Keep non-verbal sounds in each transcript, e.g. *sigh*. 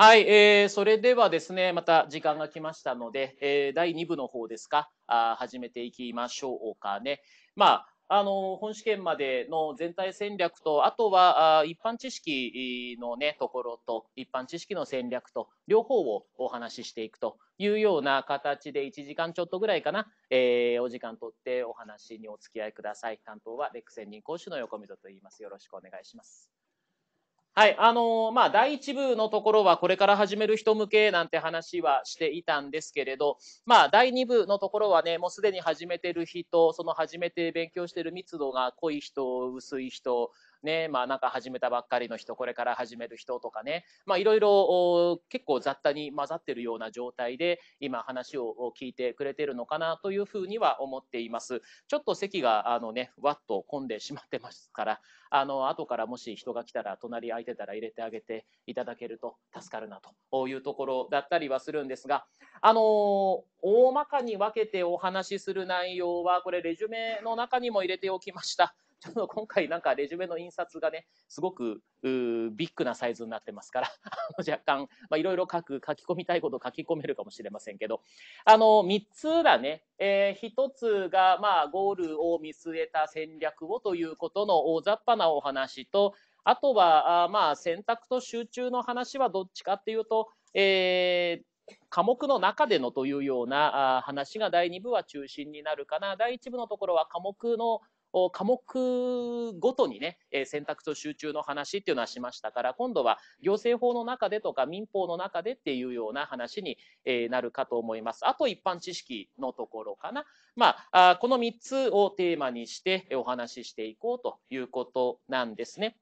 はい、えー、それではですね、また時間が来ましたので、えー、第2部の方ですか、あ始めていきましょうかね。まあ、あの、本試験までの全体戦略と、あとは、あ一般知識のね、ところと、一般知識の戦略と、両方をお話ししていくというような形で、1時間ちょっとぐらいかな、えー、お時間とってお話にお付き合いください。担当は、レックン任講師の横溝と言います。よろしくお願いします。はい、あのー、まあ、第1部のところはこれから始める人向けなんて話はしていたんですけれど、まあ、第2部のところはね、もうすでに始めてる人、その始めて勉強してる密度が濃い人、薄い人、ね、まあなんか始めたばっかりの人、これから始める人とかね、まあいろいろ結構雑多に混ざってるような状態で今話を聞いてくれてるのかなというふうには思っています。ちょっと席があのね、わっと混んでしまってますから、あの、後からもし人が来たら隣空いてたら入れてあげていただけると助かるなというところだったりはするんですが、あのー、大まかに分けてお話しする内容は、これレジュメの中にも入れておきました。ちょっと今回なんかレジュメの印刷がね、すごくビッグなサイズになってますから、*laughs* 若干、まあ、いろいろ書く、書き込みたいこと書き込めるかもしれませんけど、あの、3つだね、えー、1つが、まあ、ゴールを見据えた戦略をということの大雑把なお話と、あとは、あまあ、選択と集中の話はどっちかっていうと、えー、科目の中でのというような話が第2部は中心になるかな。第1部のところは科目の科目ごとにね、え選択と集中の話っていうのはしましたから今度は行政法の中でとか民法の中でっていうような話に、えなるかと思います。あと一般知識のところかな、まあ、この3つをテーマにしてお話ししていこうということなんですね。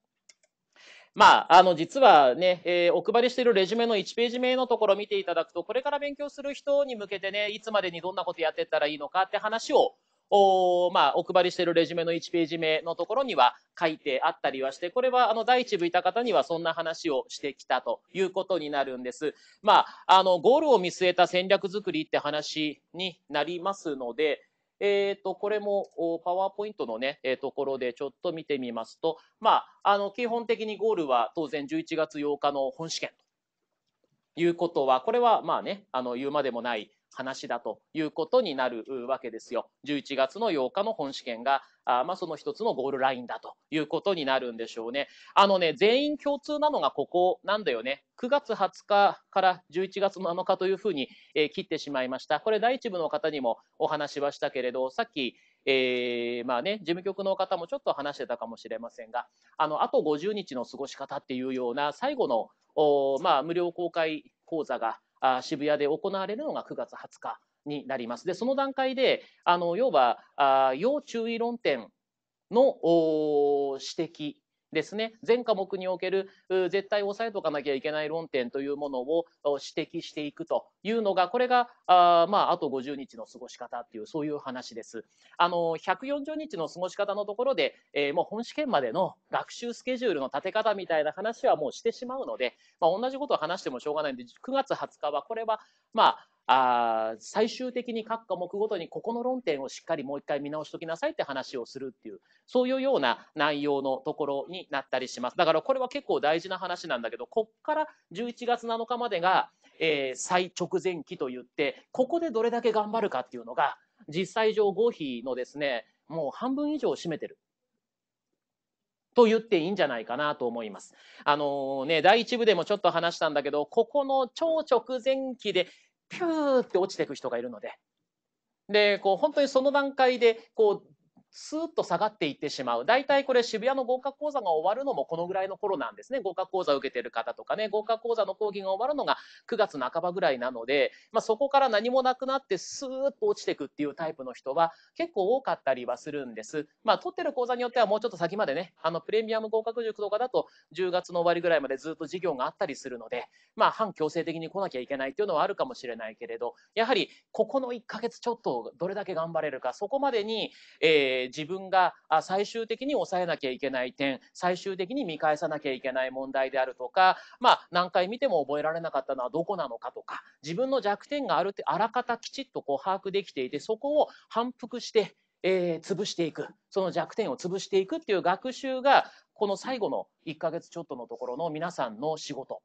まあ、あの、実はね、えー、お配りしているレジュメの1ページ目のところ見ていただくと、これから勉強する人に向けてね、いつまでにどんなことやってったらいいのかって話をお,、まあ、お配りしているレジュメの1ページ目のところには書いてあったりはして、これはあの第一部いた方にはそんな話をしてきたということになるんです。まあ、あの、ゴールを見据えた戦略作りって話になりますので、えー、とこれもパワーポイントの、ねえところでちょっと見てみますと、まあ、あの基本的にゴールは当然11月8日の本試験ということはこれはまあ、ね、あの言うまでもない話だということになるわけですよ。11月の8日の本試験が、あまあ、その一つのゴールラインだということになるんでしょうね。あのね、全員共通なのがここなんだよね。9月20日から11月7日というふうに、えー、切ってしまいました。これ第一部の方にもお話はしたけれど、さっき、えー、まあね、事務局の方もちょっと話してたかもしれませんが、あの、あと50日の過ごし方っていうような最後の、おまあ、無料公開講座があ渋谷で行われるのが9月20日になります。で、その段階で、あの要はあ要注意論点の指摘ですね、全科目における絶対押さえとかなきゃいけない論点というものを指摘していくというのが、これがあ,、まあ、あと50日の過ごし方っていう、そういう話です。あの140日の過ごし方のところで、えー、もう本試験までの学習スケジュールの立て方みたいな話はもうしてしまうので、まあ、同じことを話してもしょうがないんで、9月20日はこれは、まあ、あ最終的に各科目ごとにここの論点をしっかりもう一回見直しときなさいって話をするっていうそういうような内容のところになったりしますだからこれは結構大事な話なんだけどこっから11月7日までが、えー、最直前期といってここでどれだけ頑張るかっていうのが実際上合否のですねもう半分以上を占めてると言っていいんじゃないかなと思います。あのー、ね、第1部でもちょっと話したんだけど、ここの超直前期でピューって落ちていく人がいるので。で、こう本当にその段階でこうスーッと下がっていってしまう。大体これ渋谷の合格講座が終わるのもこのぐらいの頃なんですね。合格講座を受けてる方とかね、合格講座の講義が終わるのが9月半ばぐらいなので、まあ、そこから何もなくなってスーッと落ちていくっていうタイプの人は結構多かったりはするんです。まあ、取ってる講座によってはもうちょっと先までね、あのプレミアム合格塾とかだと10月の終わりぐらいまでずっと授業があったりするので、まあ、反強制的に来なきゃいけないっていうのはあるかもしれないけれど、やはりここの1ヶ月ちょっとどれだけ頑張れるか、そこまでに、えー自分が最終的に抑えなきゃいけない点最終的に見返さなきゃいけない問題であるとか、まあ、何回見ても覚えられなかったのはどこなのかとか自分の弱点があるってあらかたきちっとこう把握できていてそこを反復して、えー、潰していくその弱点を潰していくっていう学習がこの最後の1ヶ月ちょっとのところの皆さんの仕事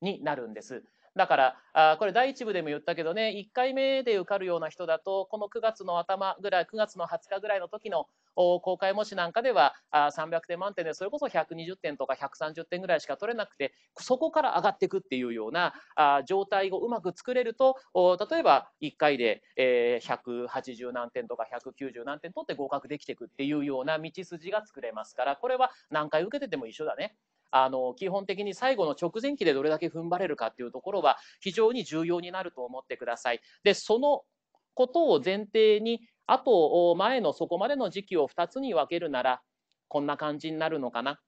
になるんです。だから、あこれ第1部でも言ったけどね、1回目で受かるような人だと、この9月の頭ぐらい、9月の20日ぐらいの時の公開模試なんかでは、あ300点満点で、それこそ120点とか130点ぐらいしか取れなくて、そこから上がっていくっていうようなあ状態をうまく作れると、例えば1回で、えー、180何点とか190何点取って合格できていくっていうような道筋が作れますから、これは何回受けてても一緒だね。あの基本的に最後の直前期でどれだけ踏ん張れるかっていうところは非常に重要になると思ってください。でそのことを前提にあと前のそこまでの時期を2つに分けるならこんな感じになるのかな。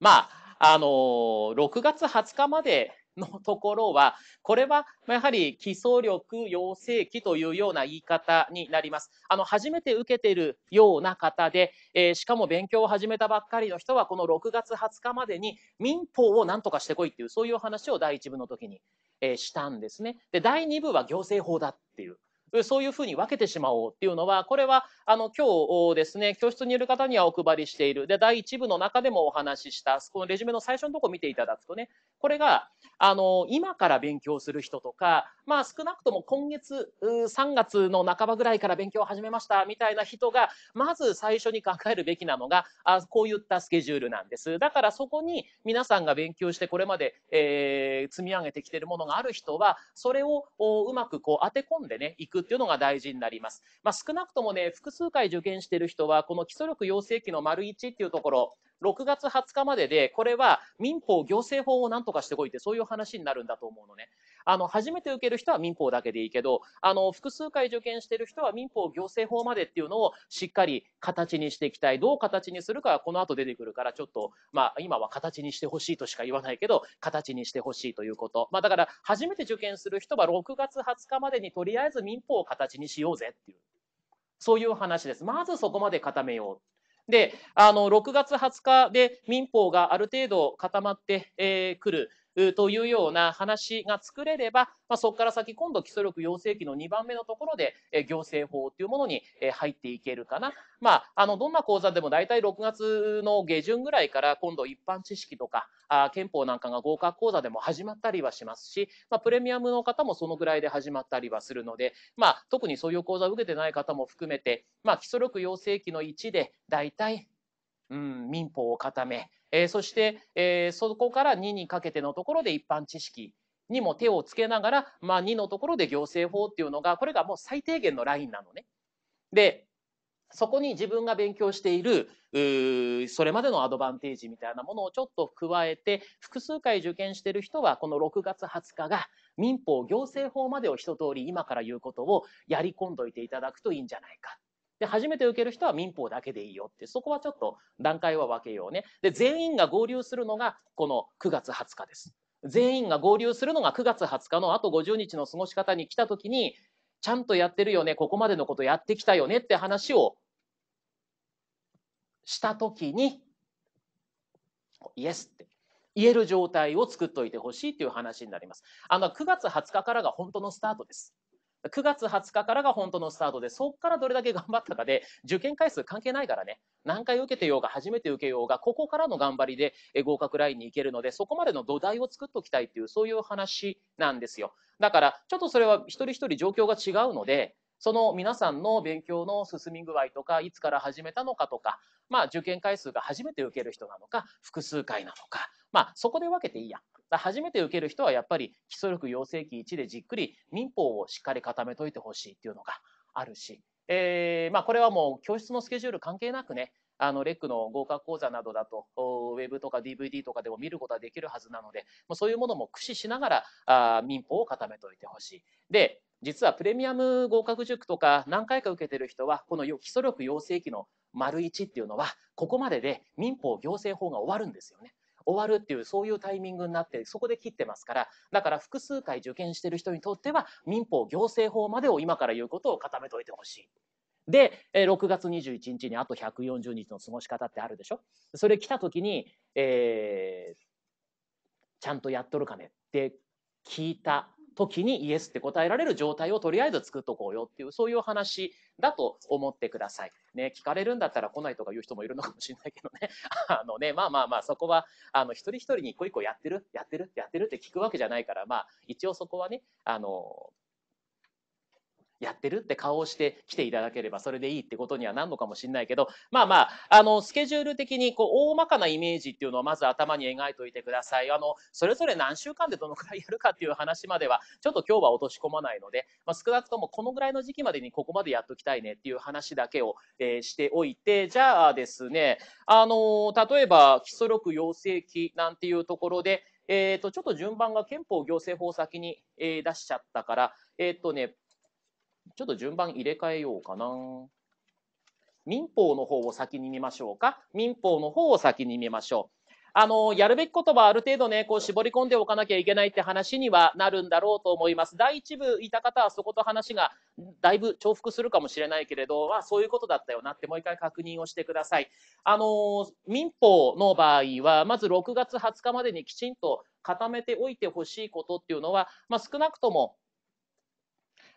まああの6月20日までのところは、これはやはり基礎力養成期というような言い方になります。あの、初めて受けてるような方で、えー、しかも勉強を始めたばっかりの人は、この6月20日までに民法を何とかしてこいっていう、そういう話を第1部の時に、えー、したんですね。で、第2部は行政法だっていう。そういうふうに分けてしまおうっていうのは、これはあの今日ですね、教室にいる方にはお配りしている、で第1部の中でもお話しした、このレジュメの最初のとこ見ていただくとね、これがあの今から勉強する人とか、まあ、少なくとも今月3月の半ばぐらいから勉強を始めましたみたいな人が、まず最初に考えるべきなのが、あこういったスケジュールなんです。だからそこに皆さんが勉強して、これまで、えー、積み上げてきてるものがある人は、それをうまくこう当て込んでね、いく。くっていうのが大事になります。まあ、少なくともね、複数回受験している人は、この基礎力養成期の丸1っていうところ、6月20日までで、これは民法行政法をなんとかしてこいって、そういう話になるんだと思うのね。あの、初めて受ける人は民法だけでいいけど、あの、複数回受験してる人は民法行政法までっていうのをしっかり形にしていきたい。どう形にするかはこの後出てくるから、ちょっと、まあ、今は形にしてほしいとしか言わないけど、形にしてほしいということ。まあ、だから、初めて受験する人は6月20日までにとりあえず民法を形にしようぜっていう。そういう話です。まずそこまで固めよう。で、あの、6月20日で民法がある程度固まってく、えー、る。というような話が作れれば、まあ、そこから先今度基礎力養成期の2番目のところで、え行政法というものに入っていけるかな。まあ、あのどんな講座でも大体6月の下旬ぐらいから今度一般知識とかあ憲法なんかが合格講座でも始まったりはしますし、まあ、プレミアムの方もそのぐらいで始まったりはするので、まあ、特にそういう講座を受けてない方も含めて、まあ、基礎力養成期の1で大体うん、民法を固め、えー、そして、えー、そこから2にかけてのところで一般知識にも手をつけながら、まあ、2のところで行政法っていうのがこれがもう最低限のラインなのね。でそこに自分が勉強しているそれまでのアドバンテージみたいなものをちょっと加えて複数回受験してる人はこの6月20日が民法行政法までを一通り今から言うことをやり込んどいていただくといいんじゃないかで、初めて受ける人は民法だけでいいよって、そこはちょっと段階は分けようね。で、全員が合流するのがこの9月20日です。全員が合流するのが9月20日のあと50日の過ごし方に来た時に、ちゃんとやってるよね、ここまでのことやってきたよねって話をした時に、イエスって言える状態を作っておいてほしいという話になります。あの9月20日からが本当のスタートです。9月20日からが本当のスタートで、そこからどれだけ頑張ったかで、受験回数関係ないからね、何回受けてようが、初めて受けようが、ここからの頑張りで合格ラインに行けるので、そこまでの土台を作っておきたいっていう、そういう話なんですよ。だから、ちょっとそれは一人一人状況が違うので、その皆さんの勉強の進み具合とか、いつから始めたのかとか、まあ、受験回数が初めて受ける人なのか、複数回なのか、まあ、そこで分けていいや。初めて受ける人はやっぱり基礎力養成期1でじっくり民法をしっかり固めといてほしいっていうのがあるし、えー、まあ、これはもう教室のスケジュール関係なくね、あのレックの合格講座などだと、ウェブとか DVD とかでも見ることはできるはずなので、そういうものも駆使しながらあ民法を固めておいてほしい。で、実はプレミアム合格塾とか何回か受けてる人は、この基礎力養成期の丸1っていうのは、ここまでで民法行政法が終わるんですよね。終わるっていう、そういうタイミングになって、そこで切ってますから、だから複数回受験してる人にとっては、民法行政法までを今から言うことを固めといてほしい。で、6月21日にあと140日の過ごし方ってあるでしょそれ来た時に、えー、ちゃんとやっとるかねって聞いた時にイエスって答えられる状態をとりあえず作っとこうよっていう、そういう話だと思ってください。ね、聞かれるんだったら来ないとか言う人もいるのかもしれないけどね。*laughs* あのね、まあまあまあ、そこは、あの、一人一人に一個一個やってる、やってる、やってるって聞くわけじゃないから、まあ、一応そこはね、あの、やってるって顔をして来ていただければそれでいいってことにはなるのかもしれないけどまあまああのスケジュール的にこう大まかなイメージっていうのをまず頭に描いておいてくださいあのそれぞれ何週間でどのくらいやるかっていう話まではちょっと今日は落とし込まないので、まあ、少なくともこのぐらいの時期までにここまでやっときたいねっていう話だけを、えー、しておいてじゃあですねあの例えば基礎力養成期なんていうところでえー、とちょっと順番が憲法行政法先に、えー、出しちゃったから、えっ、ー、とね、ちょっと順番入れ替えようかな。民法の方を先に見ましょうか。民法の方を先に見ましょう。あの、やるべきことはある程度ね、こう絞り込んでおかなきゃいけないって話にはなるんだろうと思います。第一部いた方はそこと話がだいぶ重複するかもしれないけれど、まあそういうことだったよなってもう一回確認をしてください。あの、民法の場合は、まず6月20日までにきちんと固めておいてほしいことっていうのは、まあ、少なくとも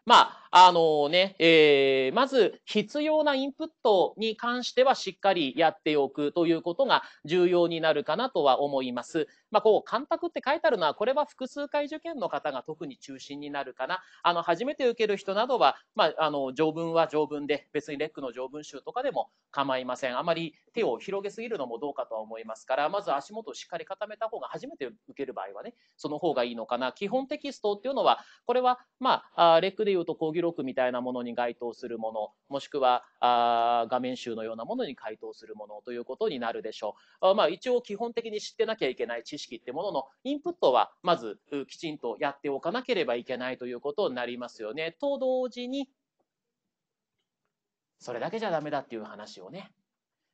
まあのね、えー、まず必要なインプットに関してはしっかりやっておくということが重要になるかなとは思います。まあ、こう、監督って書いてあるのは、これは複数回受験の方が特に中心になるかな。あの、初めて受ける人などは、まあ、あの、条文は条文で、別にレックの条文集とかでも構いません。あまり手を広げすぎるのもどうかとは思いますから、まず足元をしっかり固めた方が、初めて受ける場合はね、その方がいいのかな。基本テキストっていうのは、これは、まあ、レックでいうと工業記録みたいなものに該当するもの、もしくはあ画面集のようなものに該当するものということになるでしょう。あまあ、一応基本的に知ってなきゃいけない知識ってもののインプットはまずきちんとやっておかなければいけないということになりますよね。と同時に、それだけじゃダメだっていう話をね、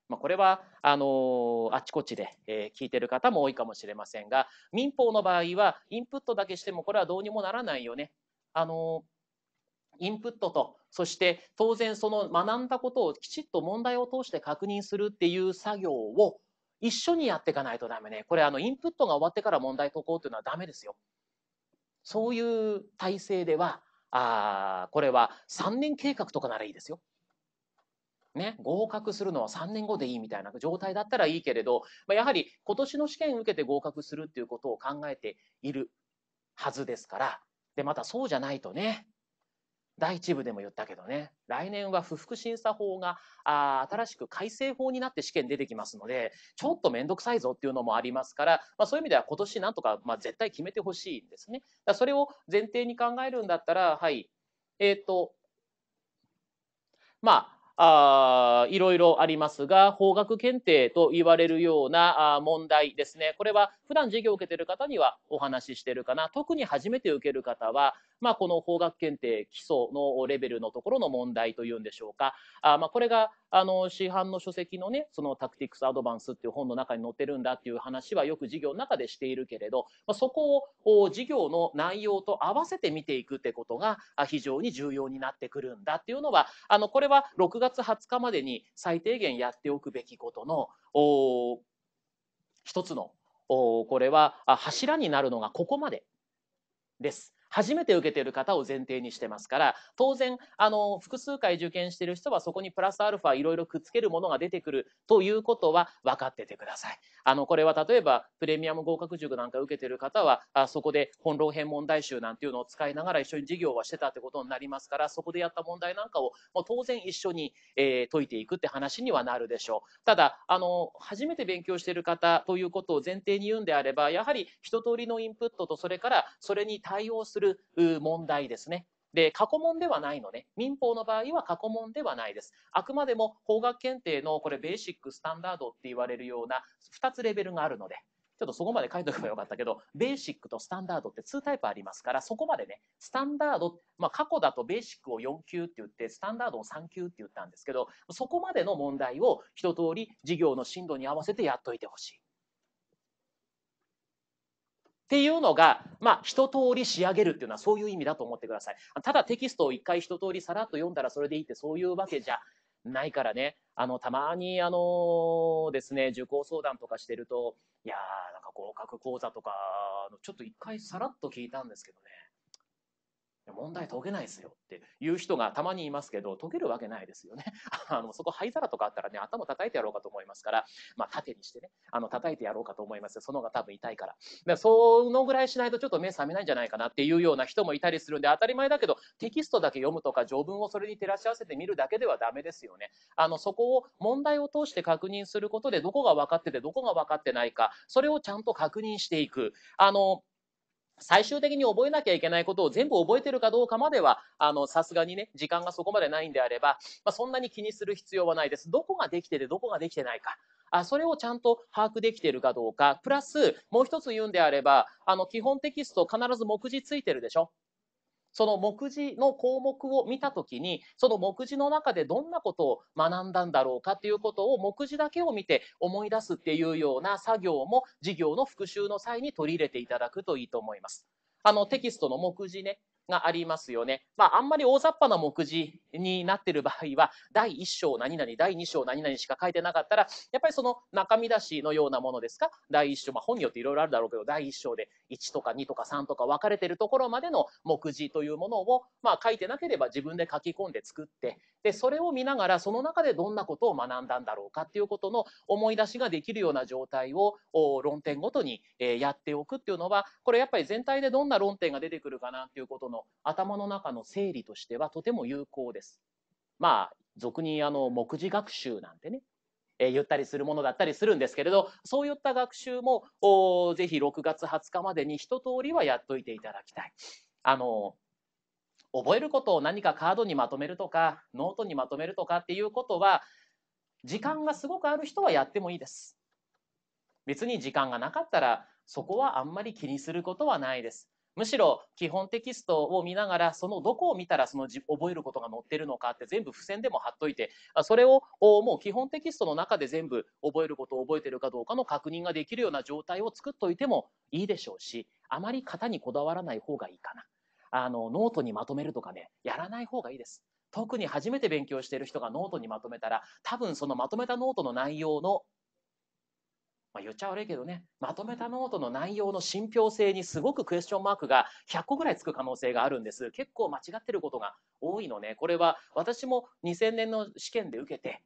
まあ、これはあのー、あちこちで、えー、聞いてる方も多いかもしれませんが民法の場合はインプットだけしてもこれはどうにもならないよね。あのーインプットと、そして当然その学んだことをきちっと問題を通して確認するっていう作業を一緒にやっていかないとダメね。これあのインプットが終わってから問題解こうというのはダメですよ。そういう体制では、あこれは3年計画とかならいいですよ。ね、合格するのは3年後でいいみたいな状態だったらいいけれど、まあ、やはり今年の試験受けて合格するっていうことを考えているはずですから、で、またそうじゃないとね、第1部でも言ったけどね、来年は不服審査法があ新しく改正法になって試験出てきますので、ちょっと面倒くさいぞっていうのもありますから、まあ、そういう意味では今年なんとか、まあ、絶対決めてほしいんですね。だそれを前提に考えるんだったら、はい、えっ、ー、と、まあ、あいろいろありますが、法学検定と言われるようなあ問題ですね。これは普段授業を受けている方にはお話ししているかな。特に初めて受ける方は、まあ、この法学検定基礎のレベルのところの問題というんでしょうか、あまあ、これがあの市販の書籍のね、そのタクティクス・アドバンスっていう本の中に載ってるんだっていう話はよく授業の中でしているけれど、まあ、そこを授業の内容と合わせて見ていくってことが非常に重要になってくるんだっていうのは、あのこれは6月20日までに最低限やっておくべきことのお一つのおこれは柱になるのがここまでです。初めて受けてる方を前提にしてますから、当然、あの、複数回受験してる人はそこにプラスアルファいろいろくっつけるものが出てくるということは分かっててください。あの、これは例えばプレミアム合格塾なんか受けてる方は、あそこで本論編問題集なんていうのを使いながら一緒に授業はしてたってことになりますから、そこでやった問題なんかをもう当然一緒に、えー、解いていくって話にはなるでしょう。ただ、あの、初めて勉強してる方ということを前提に言うんであれば、やはり一通りのインプットとそれからそれに対応するる問題ですね。で、過去問ではないので、ね、民法の場合は過去問ではないです。あくまでも法学検定のこれベーシックスタンダードって言われるような2つレベルがあるので、ちょっとそこまで書いとけばよかったけど、ベーシックとスタンダードって2タイプありますから、そこまでね、スタンダード、まあ過去だとベーシックを4級って言って、スタンダードを3級って言ったんですけど、そこまでの問題を一通り授業の進度に合わせてやっといてほしい。っていうのが、まあ、一通り仕上げるっていうのはそういう意味だと思ってください。ただテキストを一回一通りさらっと読んだらそれでいいってそういうわけじゃないからね。あの、たまに、あのですね、受講相談とかしてると、いやー、なんか合格講座とか、ちょっと一回さらっと聞いたんですけどね。問題解けないですよっていう人がたまにいますけど、解けるわけないですよね。*laughs* あの、そこ灰皿とかあったらね、頭叩いてやろうかと思いますから、まあ、縦にしてね、あの、叩いてやろうかと思いますよ。その方が多分痛いから。で、そのぐらいしないとちょっと目覚めないんじゃないかなっていうような人もいたりするんで、当たり前だけど、テキストだけ読むとか、条文をそれに照らし合わせてみるだけではダメですよね。あの、そこを問題を通して確認することで、どこが分かってて、どこが分かってないか、それをちゃんと確認していく。あの、最終的に覚えなきゃいけないことを全部覚えてるかどうかまでは、あの、さすがにね、時間がそこまでないんであれば、まあ、そんなに気にする必要はないです。どこができてて、どこができてないか。あそれをちゃんと把握できてるかどうか。プラス、もう一つ言うんであれば、あの、基本テキスト必ず目次ついてるでしょその目次の項目を見たときに、その目次の中でどんなことを学んだんだろうかということを目次だけを見て思い出すっていうような作業も授業の復習の際に取り入れていただくといいと思います。あのテキストの目次ね、がありますよね。まあ、あんまり大雑把な目次になってる場合は、*laughs* 第1章何々、第2章何々しか書いてなかったら、やっぱりその中身出しのようなものですか、第1章、まあ、本によっていろいろあるだろうけど、第1章で1とか2とか3とか分かれてるところまでの目次というものを、まあ、書いてなければ自分で書き込んで作って、で、それを見ながら、その中でどんなことを学んだんだろうかっていうことの思い出しができるような状態を論点ごとにやっておくっていうのは、これやっぱり全体でどんな論点が出てくるかなっていうことのの頭の中の整理としてはとても有効です。まあ、俗にあの、目次学習なんてね、えー、言ったりするものだったりするんですけれど、そういった学習も、おぜひ6月20日までに一通りはやっといていただきたい。あの、覚えることを何かカードにまとめるとか、ノートにまとめるとかっていうことは、時間がすごくある人はやってもいいです。別に時間がなかったら、そこはあんまり気にすることはないです。むしろ基本テキストを見ながらそのどこを見たらその覚えることが載ってるのかって全部付箋でも貼っといてそれをもう基本テキストの中で全部覚えることを覚えてるかどうかの確認ができるような状態を作っといてもいいでしょうしあまり型にこだわらない方がいいかな。あのノートにまとめるとかねやらない方がいいです。特に初めて勉強している人がノートにまとめたら多分そのまとめたノートの内容のまあ、言っちゃ悪いけどね、まとめたノートの内容の信憑性にすごくクエスチョンマークが100個ぐらいつく可能性があるんです。結構間違ってることが多いのね。これは私も2000年の試験で受けて、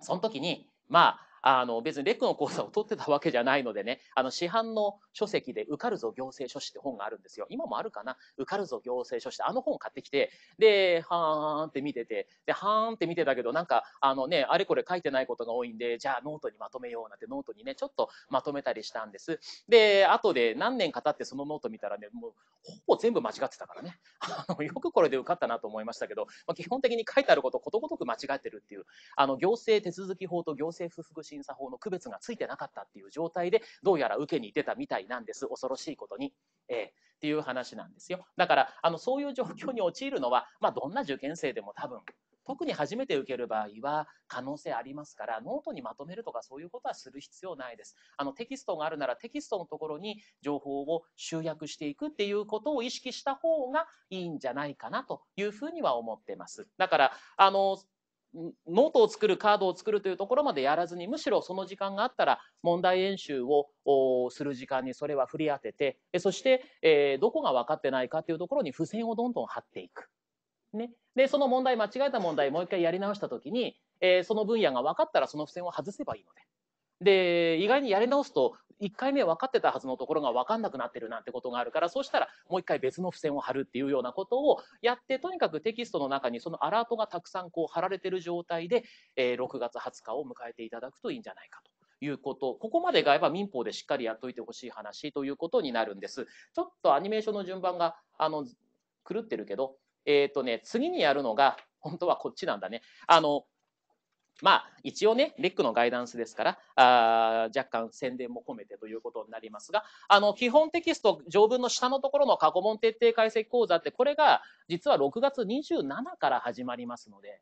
その時に、まあ、あの、別にレックの講座を取ってたわけじゃないのでね、あの、市販の書籍で、受かるぞ行政書士って本があるんですよ。今もあるかな受かるぞ行政書士って、あの本を買ってきて、で、はーんって見てて、で、はーんって見てたけど、なんか、あのね、あれこれ書いてないことが多いんで、じゃあノートにまとめようなんて、ノートにね、ちょっとまとめたりしたんです。で、後で何年か経ってそのノート見たらね、もう、ほぼ全部間違ってたからね。あの、よくこれで受かったなと思いましたけど、まあ、基本的に書いてあることことごとく間違ってるっていう、あの、行政手続き法と行政不服審査法の区別がついてなかったっていう状態で、どうやら受けに出たみたいなんです。恐ろしいことに。えー、っていう話なんですよ。だから、あの、そういう状況に陥るのは、まあ、どんな受験生でも多分、特に初めて受ける場合は可能性ありますから、ノートにまとめるとかそういうことはする必要ないです。あのテキストがあるならテキストのところに情報を集約していくっていうことを意識した方がいいんじゃないかなというふうには思ってます。だから、あの、ノートを作るカードを作るというところまでやらずにむしろその時間があったら問題演習をする時間にそれは振り当ててそして、えー、どこが分かってないかというところに付箋をどんどん貼っていく。ね、でその問題間違えた問題もう一回やり直した時に、えー、その分野が分かったらその付箋を外せばいいので。で、意外にやり直すと、1回目分かってたはずのところが分かんなくなってるなんてことがあるから、そうしたらもう1回別の付箋を貼るっていうようなことをやって、とにかくテキストの中にそのアラートがたくさんこう貼られてる状態で、えー、6月20日を迎えていただくといいんじゃないかと。いうこと。ここまでがやっぱ民法でしっかりやっといてほしい話ということになるんです。ちょっとアニメーションの順番が、あの、狂ってるけど、えっ、ー、とね、次にやるのが、本当はこっちなんだね。あの、まあ、一応ね、レックのガイダンスですから、あ若干宣伝も込めてということになりますが、あの、基本テキスト、条文の下のところの過去問徹底解析講座って、これが実は6月27から始まりますので、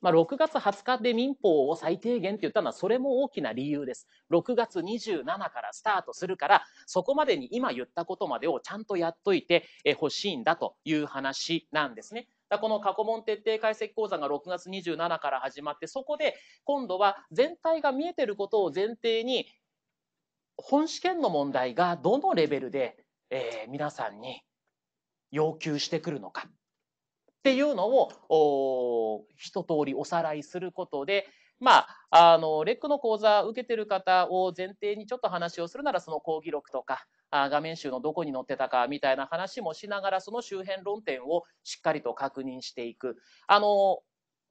まあ、6月20日で民法を最低限って言ったのは、それも大きな理由です。6月27からスタートするから、そこまでに今言ったことまでをちゃんとやっといてほしいんだという話なんですね。だこの過去問徹底解析講座が6月27から始まって、そこで今度は全体が見えてることを前提に、本試験の問題がどのレベルで、えー、皆さんに要求してくるのかっていうのを一通りおさらいすることで、まあ、あの、レックの講座を受けてる方を前提にちょっと話をするなら、その講義録とか、画面集のどこに載ってたかみたいな話もしながら、その周辺論点をしっかりと確認していく。あの、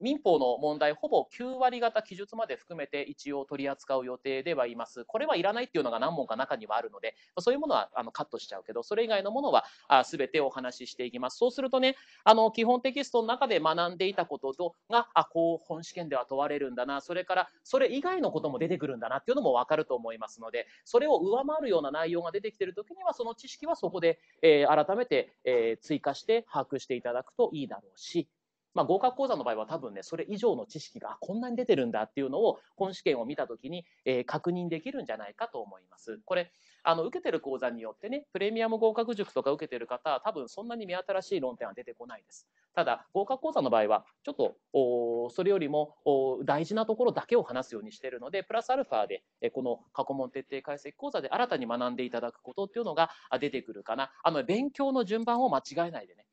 民法の問題、ほぼ9割方記述まで含めて一応取り扱う予定ではいます。これはいらないっていうのが何問か中にはあるので、そういうものはあのカットしちゃうけど、それ以外のものは全てお話ししていきます。そうするとね、あの基本テキストの中で学んでいたこととが、あ、こう本試験では問われるんだな、それからそれ以外のことも出てくるんだなっていうのもわかると思いますので、それを上回るような内容が出てきてる時には、その知識はそこで、えー、改めて、えー、追加して把握していただくといいだろうし、まあ、合格講座の場合は多分ねそれ以上の知識がこんなに出てるんだっていうのを本試験を見た時に、えー、確認できるんじゃないかと思います。これあの受けてる講座によってねプレミアム合格塾とか受けてる方は多分そんなに目新しい論点は出てこないです。ただ合格講座の場合はちょっとおそれよりもお大事なところだけを話すようにしてるのでプラスアルファで、えこの過去問徹底解析講座で新たに学んでいただくことっていうのが出てくるかな。あの勉強の順番を間違えないでね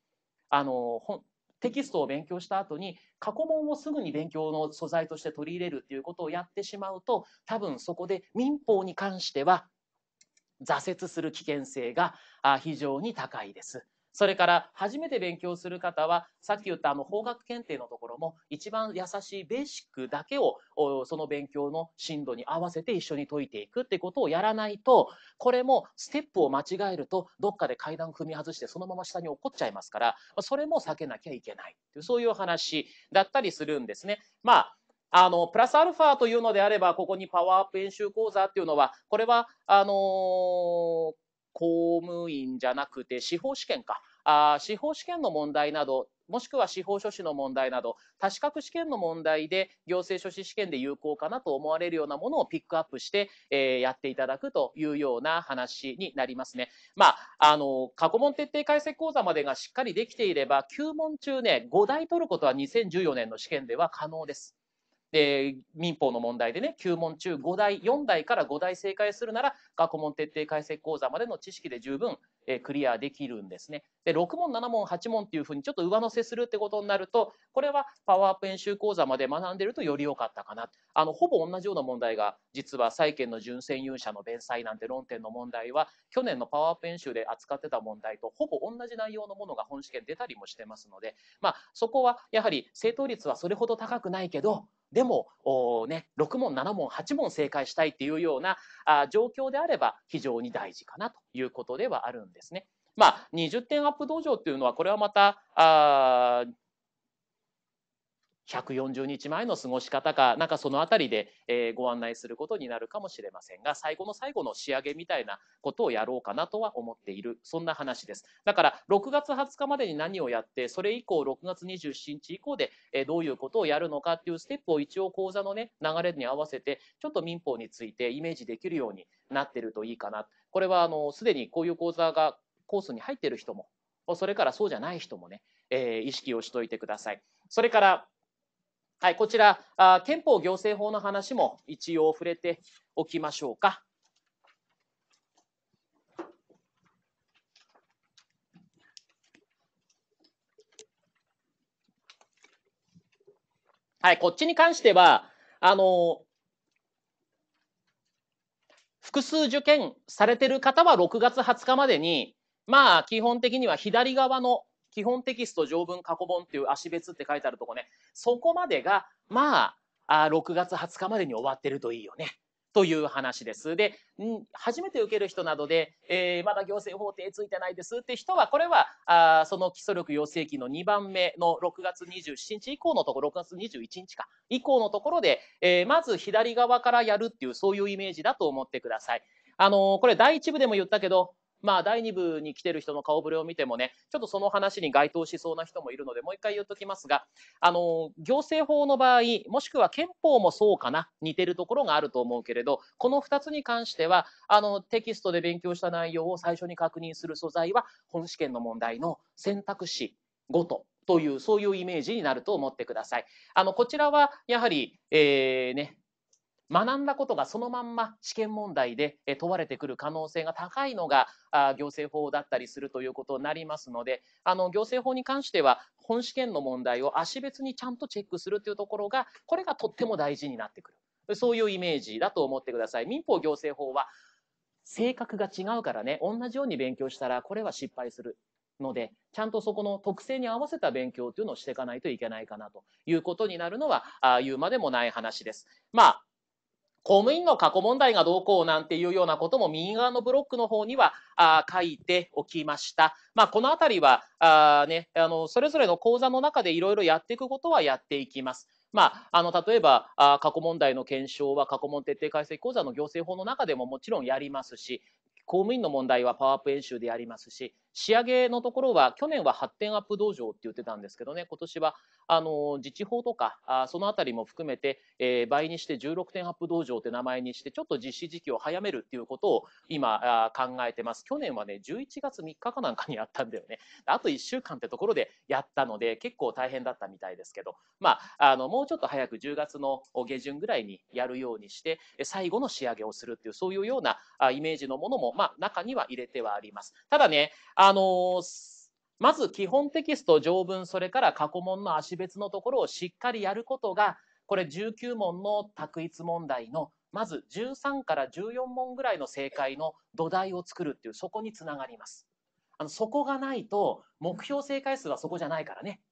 あのテキストを勉強した後に過去問をすぐに勉強の素材として取り入れるっていうことをやってしまうと多分そこで民法に関しては挫折する危険性が非常に高いです。それから初めて勉強する方は、さっき言ったあの法学検定のところも、一番優しいベーシックだけを、その勉強の進度に合わせて一緒に解いていくってことをやらないと、これもステップを間違えると、どっかで階段踏み外して、そのまま下に落っこっちゃいますから、それも避けなきゃいけないいう、そういう話だったりするんですね。まああの、プラスアルファというのであれば、ここにパワーアップ演習講座っていうのは、これは、あのー公務員じゃなくて司法試験かあ司法試験の問題などもしくは司法書士の問題など多資格試験の問題で行政書士試験で有効かなと思われるようなものをピックアップして、えー、やっていただくというような話になりますね。まあ、あの過去問徹底解析講座までがしっかりできていれば9問中ね5題取ることは2014年の試験では可能です。民法の問題でね9問中5題4題から5題正解するなら学問徹底解析講座までの知識で十分、えクリアできるんですね。で6問7問8問っていうふうにちょっと上乗せするってことになるとこれはパワーアップ演習講座まで学んでるとより良かったかなあのほぼ同じような問題が実は債権の純専有者の弁済なんて論点の問題は去年のパワーアップ演習で扱ってた問題とほぼ同じ内容のものが本試験出たりもしてますので、まあ、そこはやはり正答率はそれほど高くないけどでも、ね、6問、7問、8問正解したいっていうような状況であれば非常に大事かなということではあるんですね。まあ、20点アップ道場っていうのは、これはまた、140日前の過ごし方か、なんかそのあたりで、えー、ご案内することになるかもしれませんが、最後の最後の仕上げみたいなことをやろうかなとは思っている、そんな話です。だから、6月20日までに何をやって、それ以降、6月27日以降で、えー、どういうことをやるのかっていうステップを一応講座のね、流れに合わせて、ちょっと民法についてイメージできるようになってるといいかな。これは、あの、すでにこういう講座がコースに入ってる人も、それからそうじゃない人もね、えー、意識をしておいてください。それから、はい、こちらあ、憲法行政法の話も一応触れておきましょうか。はい、こっちに関しては、あの、複数受験されてる方は6月20日までに、まあ、基本的には左側の基本テキスト条文過去本っていう足別って書いてあるとこね、そこまでが、まあ、あ6月20日までに終わってるといいよね。という話です。で、ん初めて受ける人などで、えー、まだ行政法定ついてないですって人は、これはあその基礎力要請期の2番目の6月27日以降のところ、6月21日か、以降のところで、えー、まず左側からやるっていう、そういうイメージだと思ってください。あのー、これ第1部でも言ったけど、まあ、第2部に来てる人の顔ぶれを見てもね、ちょっとその話に該当しそうな人もいるので、もう一回言っときますが、あの、行政法の場合、もしくは憲法もそうかな、似てるところがあると思うけれど、この2つに関しては、あの、テキストで勉強した内容を最初に確認する素材は、本試験の問題の選択肢ごとというそういうイメージになると思ってください。あのこちらはやはり、えーね、学んだことがそのまんま試験問題で問われてくる可能性が高いのが行政法だったりするということになりますのであの行政法に関しては本試験の問題を足別にちゃんとチェックするというところがこれがとっても大事になってくるそういうイメージだと思ってください。民法行政法は性格が違うからね同じように勉強したらこれは失敗するのでちゃんとそこの特性に合わせた勉強というのをしていかないといけないかなということになるのはあ言うまでもない話です。まあ公務員の過去問題がどうこうなんていうようなことも右側のブロックの方にはあ書いておきました。まあ、この辺りはあ、ね、あのそれぞれの講座の中でいろいろやっていくことはやっていきます。まあ、あの例えばあ過去問題の検証は過去問徹底解析講座の行政法の中でももちろんやりますし公務員の問題はパワーアップ演習でやりますし仕上げのところは、去年は発展アップ道場って言ってたんですけどね、今年はあの自治法とか、あそのあたりも含めて、えー、倍にして16点アップ道場って名前にして、ちょっと実施時期を早めるっていうことを今考えてます。去年はね、11月3日かなんかにやったんだよね。あと1週間ってところでやったので、結構大変だったみたいですけど、まあ、あの、もうちょっと早く10月の下旬ぐらいにやるようにして、最後の仕上げをするっていう、そういうようなイメージのものも、まあ、中には入れてはあります。ただね、ああのまず基本テキスト条文それから過去問の足別のところをしっかりやることがこれ19問の択一問題のまず13から14問ぐらいの正解の土台を作るっていうそこにつながります。あのそこがないと目標正解数はそこじゃないからね。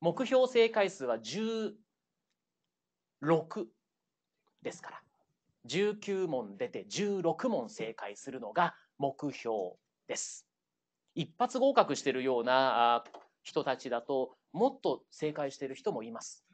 目標正解数は16ですから19問出て16問正解するのが目標です。一発合格してるような人たちだと、もっと正解してる人もいます。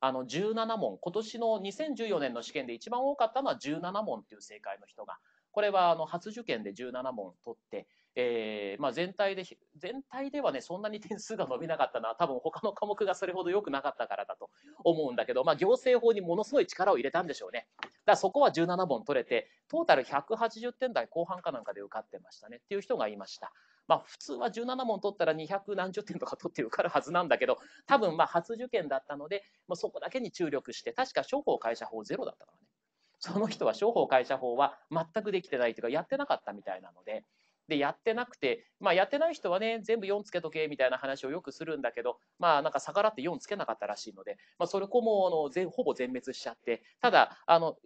あの、17問、今年の2014年の試験で一番多かったのは17問っていう正解の人が、これはあの初受験で17問取って、えーまあ、全体で、全体ではね、そんなに点数が伸びなかったのは、多分他の科目がそれほど良くなかったからだと思うんだけど、まあ、行政法にものすごい力を入れたんでしょうね。だからそこは17問取れて、トータル180点台後半かなんかで受かってましたねっていう人がいました。まあ、普通は17問取ったら200何十点とか取って受かるはずなんだけど、多分まあ初受験だったので、まあ、そこだけに注力して、確か商法会社法ゼロだったからね。その人は商法会社法は全くできてないというか、やってなかったみたいなので、でやってなくて、まあ、やってない人はね全部4つけとけみたいな話をよくするんだけどまあなんか逆らって4つけなかったらしいので、まあ、それこもあの全ほぼ全滅しちゃってただあの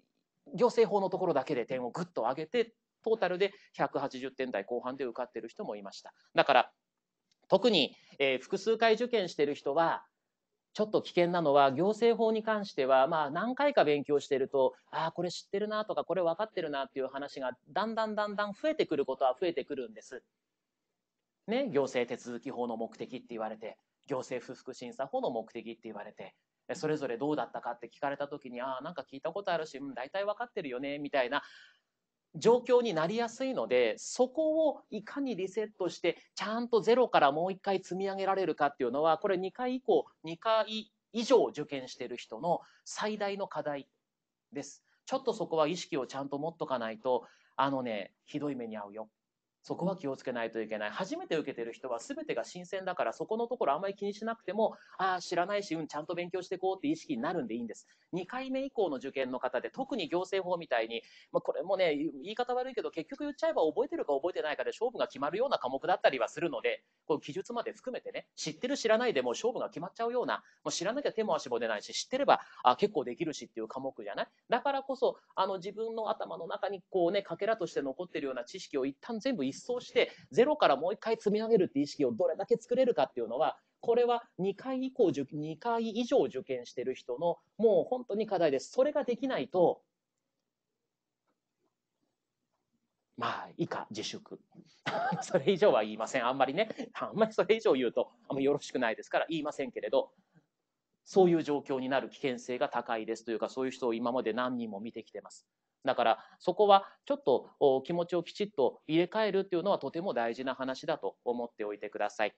行政法のところだけで点をぐっと上げてトータルで180点台後半で受かってる人もいました。だから、特に、えー、複数回受験してる人は、ちょっと危険なのは、行政法に関しては、まあ何回か勉強してると、ああ、これ知ってるなとか、これ分かってるなっていう話が、だんだんだんだん増えてくることは増えてくるんです。ね、行政手続法の目的って言われて、行政不服審査法の目的って言われて、それぞれどうだったかって聞かれた時に、ああ、なんか聞いたことあるし、うん、大体分かってるよね、みたいな状況になりやすいので、そこをいかにリセットして、ちゃんとゼロからもう1回積み上げられるかっていうのは、これ2回以降、2回以上受験してる人の最大の課題です。ちょっとそこは意識をちゃんと持っとかないと、あのね、ひどい目に遭うよ。そこは気をつけないといけない。初めて受けてる人は全てが新鮮だから、そこのところあんまり気にしなくても、ああ、知らないし、うん、ちゃんと勉強していこうって意識になるんでいいんです。2回目以降の受験の方で、特に行政法みたいに、まあ、これもね、言い方悪いけど、結局言っちゃえば覚えてるか覚えてないかで勝負が決まるような科目だったりはするので、この記述まで含めてね、知ってる知らないでも勝負が決まっちゃうような、もう知らなきゃ手も足も出ないし、知ってればあ結構できるしっていう科目じゃないだからこそ、あの自分の頭の中にこうね、かけらとして残ってるような知識を一旦全部一掃してゼロからもう一回積み上げるって意識をどれだけ作れるかっていうのはこれは2回以降2回以上受験してる人のもう本当に課題ですそれができないとまあ、以下、自粛。*laughs* それ以上は言いません。あんまりね、あんまりそれ以上言うと、あんまりよろしくないですから言いませんけれど、そういう状況になる危険性が高いですというか、そういう人を今まで何人も見てきてます。だからそこはちょっと気持ちをきちっと入れ替えるっていうのはとても大事な話だと思っておいてください。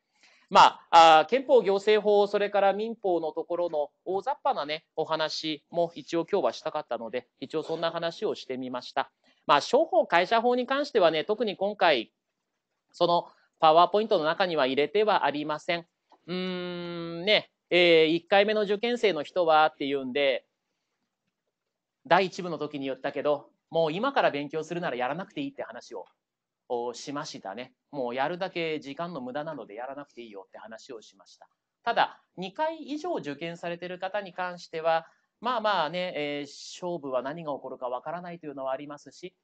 まあ、あ憲法行政法、それから民法のところの大雑把なね、お話も一応今日はしたかったので、一応そんな話をしてみました。まあ、商法会社法に関してはね、特に今回、そのパワーポイントの中には入れてはありません。うーん、ね、えー、1回目の受験生の人はっていうんで、第1部の時に言ったけどもう今から勉強するならやらなくていいって話をしましたねもうやるだけ時間の無駄なのでやらなくていいよって話をしましたただ2回以上受験されてる方に関してはまあまあね、えー、勝負は何が起こるかわからないというのはありますし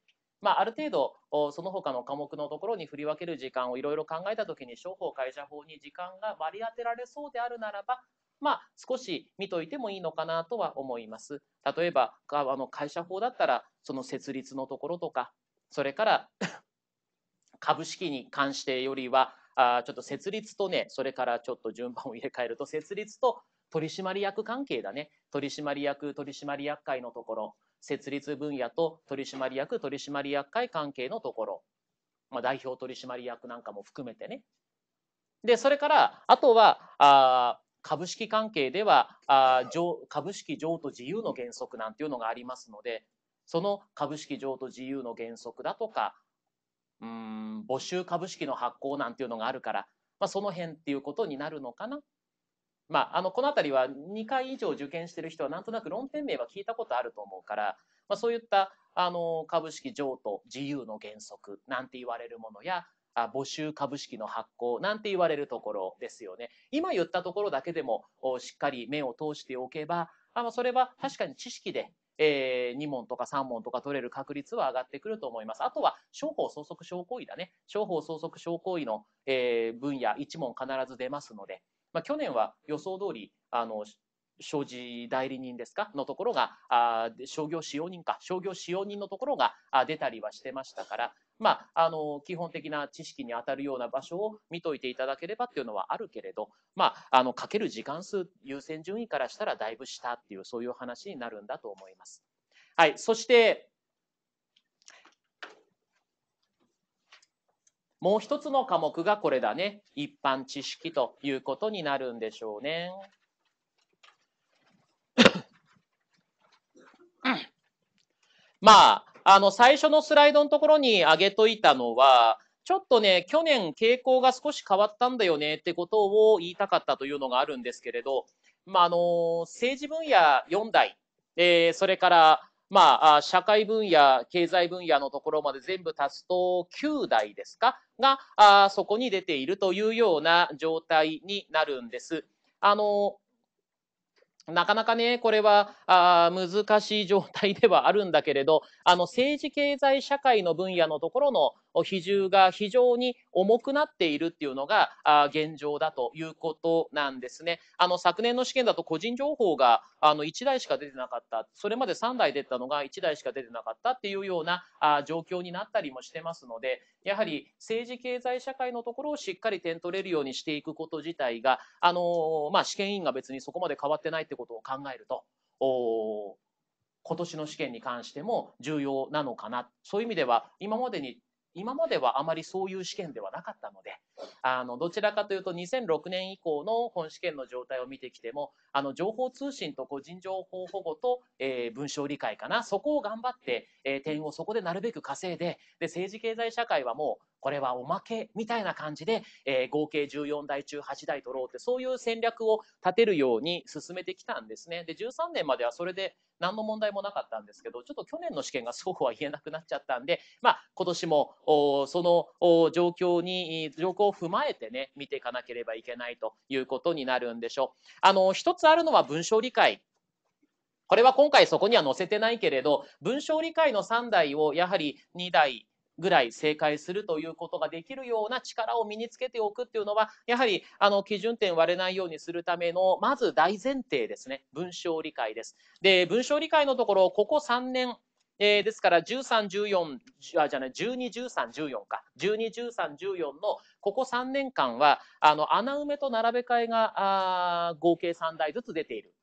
まあ、ある程度その他の科目のところに振り分ける時間をいろいろ考えた時に商法会社法に時間が割り当てられそうであるならばまあ、少し見といてもいいのかなとは思います。例えばあの会社法だったらその設立のところとかそれから *laughs* 株式に関してよりはあちょっと設立とねそれからちょっと順番を入れ替えると設立と取締役関係だね取締役取締役会のところ設立分野と取締役取締役会関係のところ、まあ、代表取締役なんかも含めてねでそれからあとはあ株式関係ではあ株式譲渡自由の原則なんていうのがありますのでその株式譲渡自由の原則だとかうん募集株式の発行なんていうのがあるから、まあ、その辺っていうことになるのかな。まあ、あのこの辺りは2回以上受験してる人はなんとなく論点名は聞いたことあると思うから、まあ、そういったあの株式譲渡自由の原則なんて言われるものやあ募集株式の発行なんて言われるところですよね。今言ったところだけでもしっかり目を通しておけば、あそれは確かに知識でえー、2問とか3問とか取れる確率は上がってくると思います。あとは、商法相続商行為だね。商法相続商行為の、えー、分野、1問必ず出ますので、まあ、去年は予想通り、あの、商事代理人ですかのところがあ商業使用人か商業使用人のところが出たりはしてましたからまあ、あの、基本的な知識に当たるような場所を見といていただければっていうのはあるけれど、まあ、あの、かける時間数、優先順位からしたらだいぶ下っていう、そういう話になるんだと思います。はい、そして、もう一つの科目がこれだね。一般知識ということになるんでしょうね。まあ、あの、最初のスライドのところに上げといたのは、ちょっとね、去年傾向が少し変わったんだよねってことを言いたかったというのがあるんですけれど、まあ、あの、政治分野4代、えー、それから、まあ、社会分野、経済分野のところまで全部足すと9代ですかがあ、そこに出ているというような状態になるんです。あの、なかなかね、これはあ難しい状態ではあるんだけれど、あの政治経済社会の分野のところの比重が非常に重くなっているっていうのが現状だということなんですね。あの昨年の試験だと個人情報があの1台しか出てなかった、それまで3台出たのが1台しか出てなかったっていうような状況になったりもしてますので、やはり政治経済社会のところをしっかり点取れるようにしていくこと自体が、あのまあ、試験委員が別にそこまで変わってないってことを考えると。今年の試験に関しても重要なのかな。そういう意味では、今までに今まではあまりそういう試験ではなかったので、あの、どちらかというと2006年以降の本試験の状態を見てきても、あの、情報通信と個人情報保護と、えー、文章理解かな、そこを頑張って、えー、点をそこでなるべく稼いで、で、政治経済社会はもう、これはおまけみたいな感じで、えー、合計14台中8台取ろうってそういう戦略を立てるように進めてきたんですね。で13年まではそれで何の問題もなかったんですけどちょっと去年の試験がそうは言えなくなっちゃったんで、まあ、今年もその状況に状況を踏まえてね見ていかなければいけないということになるんでしょう。あの一つあるのは文章理解これは今回そこには載せてないけれど文章理解の3台をやはり2台ぐらい正解するということができるような力を身につけておくっていうのは、やはりあの基準点割れないようにするための、まず大前提ですね。文章理解です。で、文章理解のところ、ここ3年、えー、ですから13、14、あ、じゃない、12、13、14か。12、13、14のここ3年間は、あの、穴埋めと並べ替えが、あ合計3台ずつ出ている。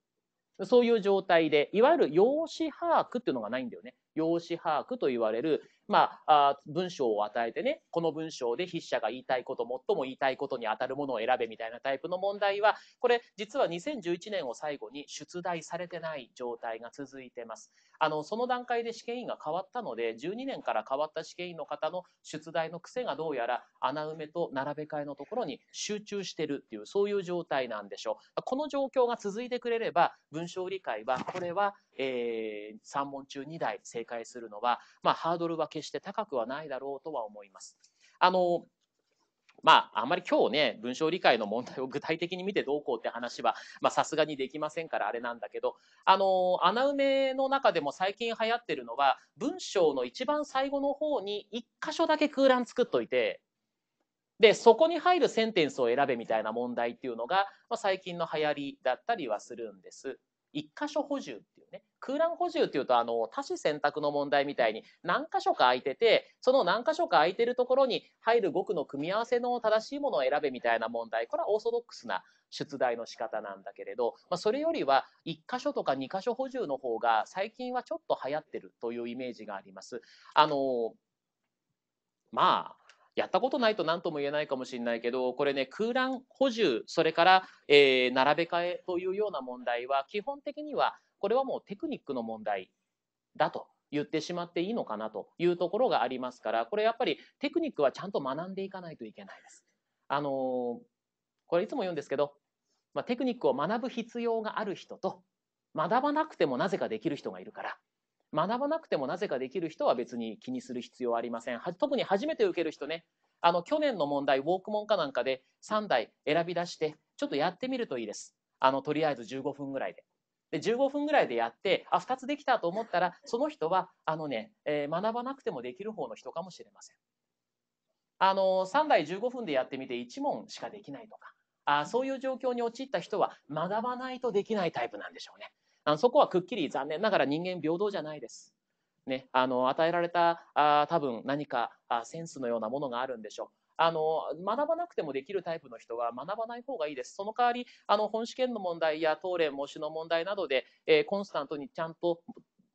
そういう状態で、いわゆる容紙把握っていうのがないんだよね。用紙把握と言われる、まあ、あ文章を与えてね、この文章で筆者が言いたいこと、最も言いたいことに当たるものを選べみたいなタイプの問題は、これ実は2011年を最後に出題されてない状態が続いてます。あの、その段階で試験員が変わったので、12年から変わった試験員の方の出題の癖がどうやら穴埋めと並べ替えのところに集中してるっていう、そういう状態なんでしょう。この状況が続いてくれれば、文章理解は、これは、えー、3問中2題正解するのは、まあ、ハードルは決して高くはないだろうとは思います。あの、まあ、あまり今日ね、文章理解の問題を具体的に見てどうこうって話は、まさすがにできませんからあれなんだけど、あの、穴埋めの中でも最近流行ってるのは、文章の一番最後の方に1箇所だけ空欄作っといて、で、そこに入るセンテンスを選べみたいな問題っていうのが、まあ、最近の流行りだったりはするんです。1箇所補充っね、空欄補充っていうと、あの、多子選択の問題みたいに何箇所か空いてて、その何箇所か空いてるところに入る語句の組み合わせの正しいものを選べみたいな問題、これはオーソドックスな出題の仕方なんだけれど、まあ、それよりは1箇所とか2箇所補充の方が最近はちょっと流行ってるというイメージがあります。あの、まあ、やったことないと何とも言えないかもしれないけど、これね、空欄補充、それから、えー、並べ替えというような問題は、基本的にはこれはもうテクニックの問題だと言ってしまっていいのかなというところがありますから、これやっぱりテクニックはちゃんと学んでいかないといけないです。あのー、これいつも言うんですけど、まあ、テクニックを学ぶ必要がある人と、学ばなくてもなぜかできる人がいるから、学ばなくてもなぜかできる人は別に気にする必要はありません。特に初めて受ける人ね、あの、去年の問題、ウォークモンかなんかで3台選び出して、ちょっとやってみるといいです。あの、とりあえず15分ぐらいで。で15分ぐらいでやってあ2つできたと思ったらその人はあのね、えー、学ばなくてもできる方の人かもしれません。あの3台15分でやってみて1問しかできないとかあそういう状況に陥った人は学ばないとできないタイプなんでしょうね。あのそこはくっきり残念ながら人間平等じゃないです。ね、あの与えられたあ多分何かあセンスのようなものがあるんでしょう。あの学ばなくてもできるタイプの人は学ばない方がいいです。その代わりあの本試験の問題や答練模試の問題などで、えー、コンスタントにちゃんと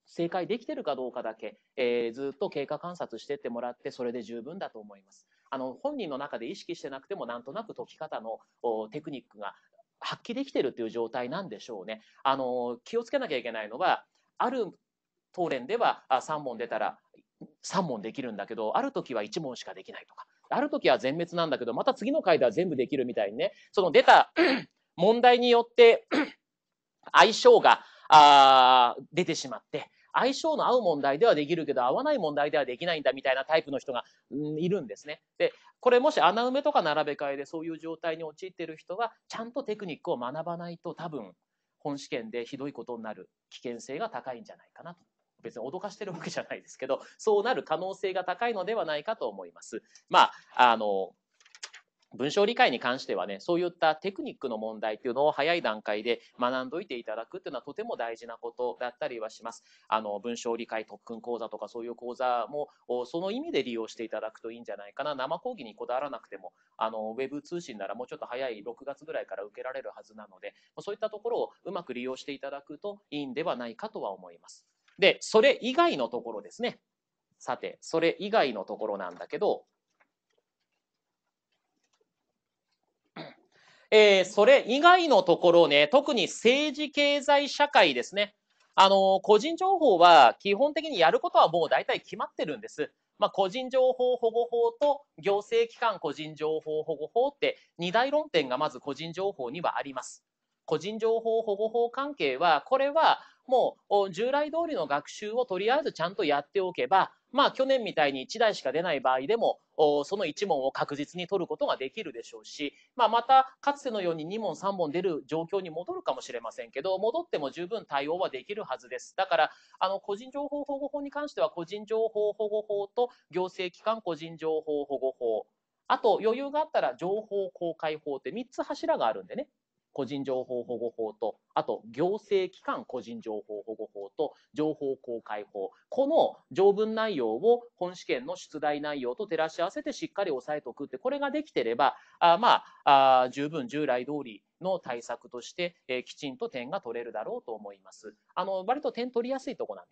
正解できてるかどうかだけ、えー、ずっと経過観察してってもらってそれで十分だと思います。あの本人の中で意識してなくてもなんとなく解き方のテクニックが発揮できてるっていう状態なんでしょうね。あの気をつけなきゃいけないのはある答練では3問出たら3問できるんだけどある時は1問しかできないとかある時は全滅なんだけど、また次の回では全部できるみたいにね、その出た *clears throat* 問題によって *clears throat* 相性があ出てしまって、相性の合う問題ではできるけど、合わない問題ではできないんだみたいなタイプの人が、うん、いるんですね。で、これもし穴埋めとか並べ替えでそういう状態に陥ってる人は、ちゃんとテクニックを学ばないと多分、本試験でひどいことになる危険性が高いんじゃないかなと。別に脅かしてるわけじゃないですけど、*laughs* そうなる可能性が高いのではないかと思います。まあ、あの、文章理解に関してはね、そういったテクニックの問題っていうのを早い段階で学んどいていただくっていうのはとても大事なことだったりはします。あの、文章理解特訓講座とかそういう講座も、その意味で利用していただくといいんじゃないかな。生講義にこだわらなくても、あの、ウェブ通信ならもうちょっと早い6月ぐらいから受けられるはずなので、そういったところをうまく利用していただくといいんではないかとは思います。で、それ以外のところですね。さて、それ以外のところなんだけど、えー、それ以外のところね、特に政治、経済、社会ですね。あの、個人情報は基本的にやることはもう大体決まってるんです。まあ、個人情報保護法と行政機関個人情報保護法って2大論点がまず個人情報にはあります。個人情報保護法関係は、これはもう従来通りの学習をとりあえずちゃんとやっておけば、まあ去年みたいに1台しか出ない場合でも、その1問を確実に取ることができるでしょうし、まあまたかつてのように2問3問出る状況に戻るかもしれませんけど、戻っても十分対応はできるはずです。だから、あの個人情報保護法に関しては個人情報保護法と行政機関個人情報保護法、あと余裕があったら情報公開法って3つ柱があるんでね、個人情報保護法と、あと行政機関個人情報保護法と情報公開法、この条文内容を本試験の出題内容と照らし合わせてしっかり押さえておくって、これができてれば、あまああ、十分従来通りの対策として、えー、きちんと点が取れるだろうと思います。あの、割と点取りやすいとこなのよ、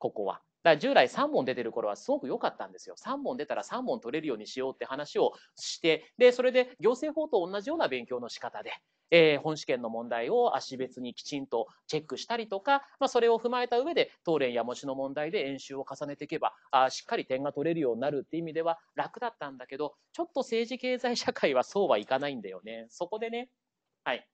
ここは。だから従来3問出てる頃はすごく良かったんですよ。3問出たら3問取れるようにしようって話をして、で、それで行政法と同じような勉強の仕方で、えー、本試験の問題を足別にきちんとチェックしたりとか、まあ、それを踏まえた上で東連や模試の問題で演習を重ねていけばあしっかり点が取れるようになるっていう意味では楽だったんだけどちょっと政治経済社会はそうはいかないんだよね。そこでね、はい、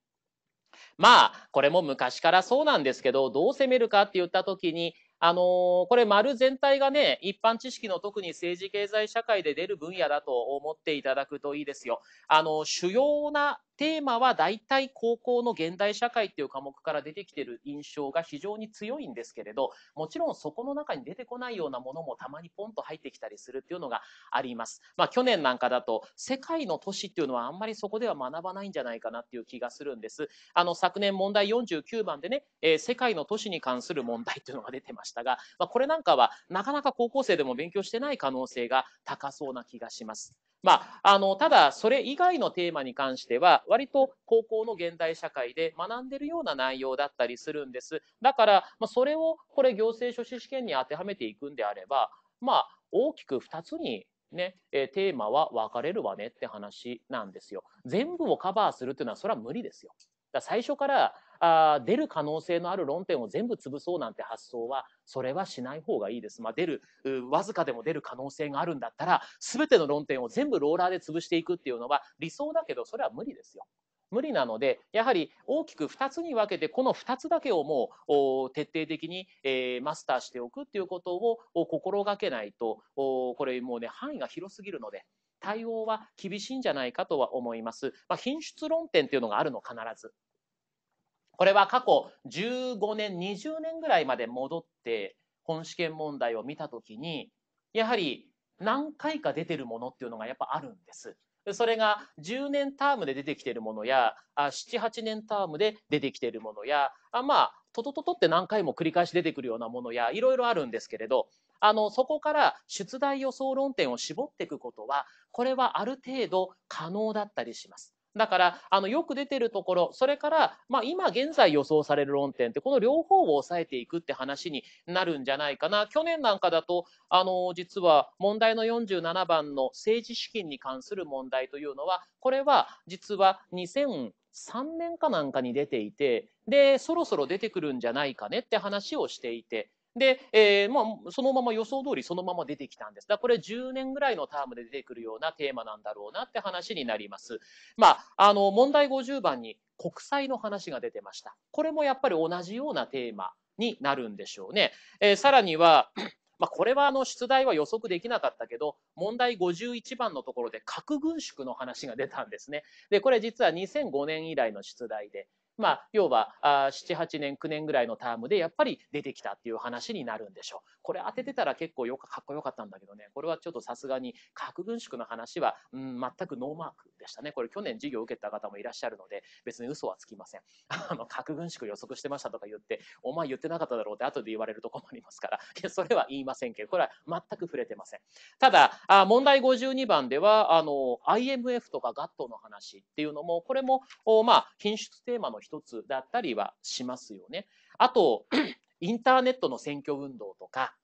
まあ、これも昔からそうなんですけど、どう攻めるかって言った時に、あのー、これ丸全体がね、一般知識の特に政治経済社会で出る分野だと思っていただくといいですよ。あの、主要なテーマは大体高校の現代社会っていう科目から出てきてる印象が非常に強いんですけれど、もちろんそこの中に出てこないようなものもたまにポンと入ってきたりするっていうのがあります。まあ去年なんかだと世界の都市っていうのはあんまりそこでは学ばないんじゃないかなっていう気がするんです。あの昨年問題49番でね、えー、世界の都市に関する問題っていうのが出てましたが、まあ、これなんかはなかなか高校生でも勉強してない可能性が高そうな気がします。まあ、あの、ただ、それ以外のテーマに関しては、割と高校の現代社会で学んでるような内容だったりするんです。だから、まあ、それを、これ行政書士試験に当てはめていくんであれば、まあ、大きく2つにね、えテーマは分かれるわねって話なんですよ。全部をカバーするっていうのは、それは無理ですよ。だ最初からあ出る可能性のある論点を全部潰そうなんて発想はそれはしない方がいいです。まあ、出るわずかでも出る可能性があるんだったら全ての論点を全部ローラーで潰していくっていうのは理想だけどそれは無理ですよ。無理なのでやはり大きく2つに分けてこの2つだけをもう徹底的に、えー、マスターしておくっていうことを心がけないとこれもうね範囲が広すぎるので対応は厳しいんじゃないかとは思います。まあ、品質論点っていうのがあるの必ずこれは過去15年、20年ぐらいまで戻って、本試験問題を見たときに、やはり何回か出てるものっていうのがやっぱあるんです。それが10年タームで出てきてるものや、7、8年タームで出てきてるものや、あまあ、トトトトって何回も繰り返し出てくるようなものや、いろいろあるんですけれど、あの、そこから出題予想論点を絞っていくことは、これはある程度可能だったりします。だから、あの、よく出てるところ、それから、まあ、今現在予想される論点って、この両方を抑えていくって話になるんじゃないかな。去年なんかだと、あの、実は問題の47番の政治資金に関する問題というのは、これは実は2003年かなんかに出ていて、で、そろそろ出てくるんじゃないかねって話をしていて、で、えー、まあ、そのまま予想通りそのまま出てきたんです。だこれ10年ぐらいのタームで出てくるようなテーマなんだろうなって話になります。まあ、あの、問題50番に国債の話が出てました。これもやっぱり同じようなテーマになるんでしょうね。えー、さらには、まあ、これはあの出題は予測できなかったけど、問題51番のところで核軍縮の話が出たんですね。で、これ実は2005年以来の出題で、まあ、要はあ7、8年、9年ぐらいのタームでやっぱり出てきたっていう話になるんでしょう。これ当ててたら結構よかかっこよかったんだけどね、これはちょっとさすがに核軍縮の話は、うん、全くノーマークでしたね。これ去年授業を受けた方もいらっしゃるので、別に嘘はつきません。あの、核軍縮予測してましたとか言って、お前言ってなかっただろうって後で言われると困りますから、それは言いませんけど、これは全く触れてません。ただ、あ問題52番では、あの、IMF とか GATT の話っていうのも、これも、おまあ、品質テーマの一つだったりはしますよね。あと、*clears throat* インターネットの選挙運動とか、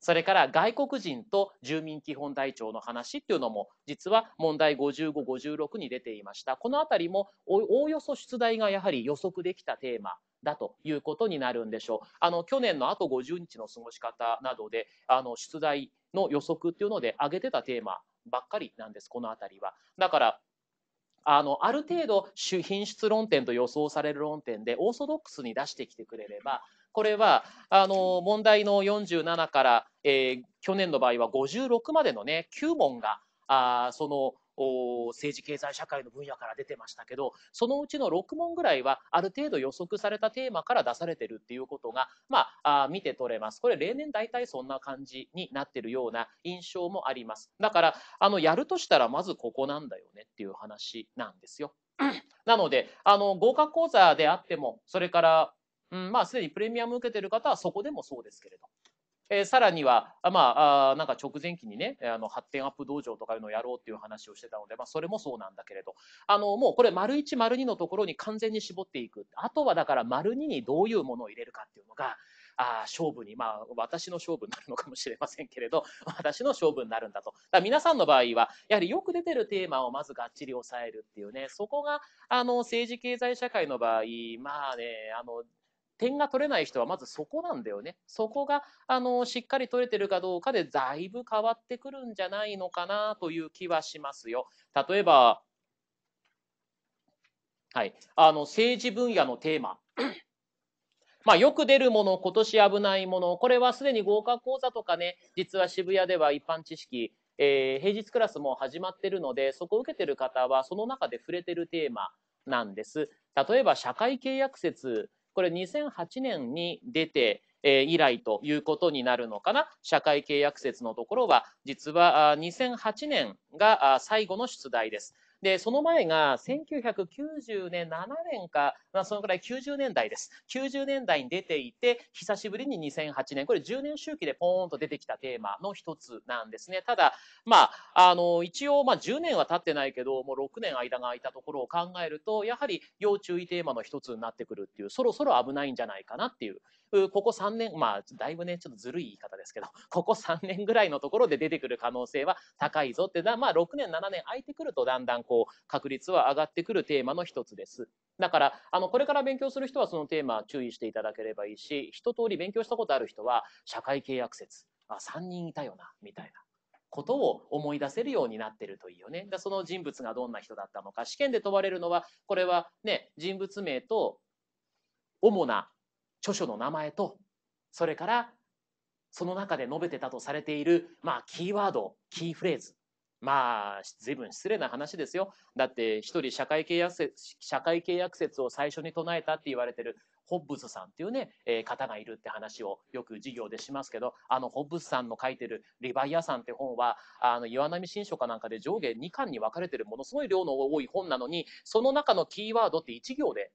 それから外国人と住民基本台帳の話っていうのも、実は問題55、56に出ていました。このあたりもおおよそ出題がやはり予測できたテーマだということになるんでしょう。あの去年のあと50日の過ごし方などで、あの出題の予測っていうので上げてたテーマばっかりなんです、この辺りは。だからあのある程度主品質論点と予想される論点でオーソドックスに出してきてくれればこれはあの問題の47から、えー、去年の場合は56までの、ね、9問があその政治経済社会の分野から出てましたけどそのうちの6問ぐらいはある程度予測されたテーマから出されてるっていうことが、まあ、あ見て取れますこれ例年大体そんな感じになってるような印象もありますだからあのやるとしたらまずここなんだよねっていう話なんですよ。なのであの合格講座であってもそれから、うん、まあすでにプレミアム受けてる方はそこでもそうですけれどえー、さらには、まあ、あなんか直前期にね、あの発展アップ道場とかいうのをやろうっていう話をしてたので、まあ、それもそうなんだけれど、あの、もうこれ、丸1、丸2のところに完全に絞っていく。あとはだから、丸2にどういうものを入れるかっていうのが、あ勝負に、まあ、私の勝負になるのかもしれませんけれど、*laughs* 私の勝負になるんだと。だ皆さんの場合は、やはりよく出てるテーマをまずがっちり抑えるっていうね、そこが、あの、政治経済社会の場合、まあね、あの、点が取れない人はまずそこなんだよね。そこが、あの、しっかり取れてるかどうかでだいぶ変わってくるんじゃないのかなという気はしますよ。例えば、はい、あの、政治分野のテーマ。*clears throat* まあ、よく出るもの、今年危ないもの、これはすでに合格講座とかね、実は渋谷では一般知識、えー、平日クラスも始まってるので、そこを受けてる方は、その中で触れてるテーマなんです。例えば、社会契約説、これ2008年に出て、え以来ということになるのかな社会契約説のところは実は2008年が最後の出題ですで、その前が1990年、7年か、まあ、そのぐらい90年代です。90年代に出ていて、久しぶりに2008年、これ10年周期でポーンと出てきたテーマの一つなんですね。ただ、まあ、あの、一応、まあ、10年は経ってないけど、もう6年間が空いたところを考えると、やはり要注意テーマの一つになってくるっていう、そろそろ危ないんじゃないかなっていうここ3年、まあ、だいぶね、ちょっとずるい言い方ですけど、*laughs* ここ3年ぐらいのところで出てくる可能性は高いぞって、まあ、6年、7年空いてくると、だんだんこう、確率は上がってくるテーマの一つです。だから、あの、これから勉強する人はそのテーマ注意していただければいいし、一通り勉強したことある人は、社会契約説、あ、3人いたよな、みたいな。ことを思い出せるようになってるといいよね。だその人物がどんな人だったのか。試験で問われるのは、これはね、人物名と主な著書の名前と、それからその中で述べてたとされている、まあ、キーワード、キーフレーズ。まあ、随分失礼な話ですよ。だって、一人社会契約説、社会契約説を最初に唱えたって言われてる、ホッブスさんっていうね、えー、方がいるって話をよく授業でしますけど、あの、ホッブスさんの書いてるリヴァイアさんって本は、あの、岩波新書かなんかで上下2巻に分かれてるものすごい量の多い本なのに、その中のキーワードって1行で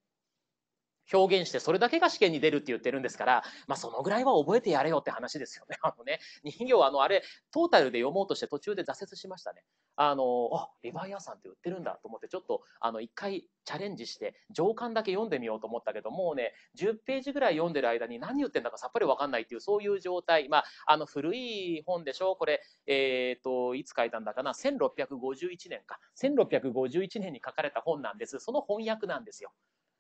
表現してそれだけが試験に出るって言ってるんですから、まあ、そのぐらいは覚えてやれよって話ですよね。*laughs* あのね人形あのあれトータルで読もうとして途中で挫折しましたね。あのあレバイアさんって売ってるんだと思ってちょっとあの一回チャレンジして上巻だけ読んでみようと思ったけどもうね10ページぐらい読んでる間に何言ってんだかさっぱり分かんないっていうそういう状態まああの古い本でしょこれえっ、ー、といつ書いたんだかな1651年か1651年に書かれた本なんですその翻訳なんですよ。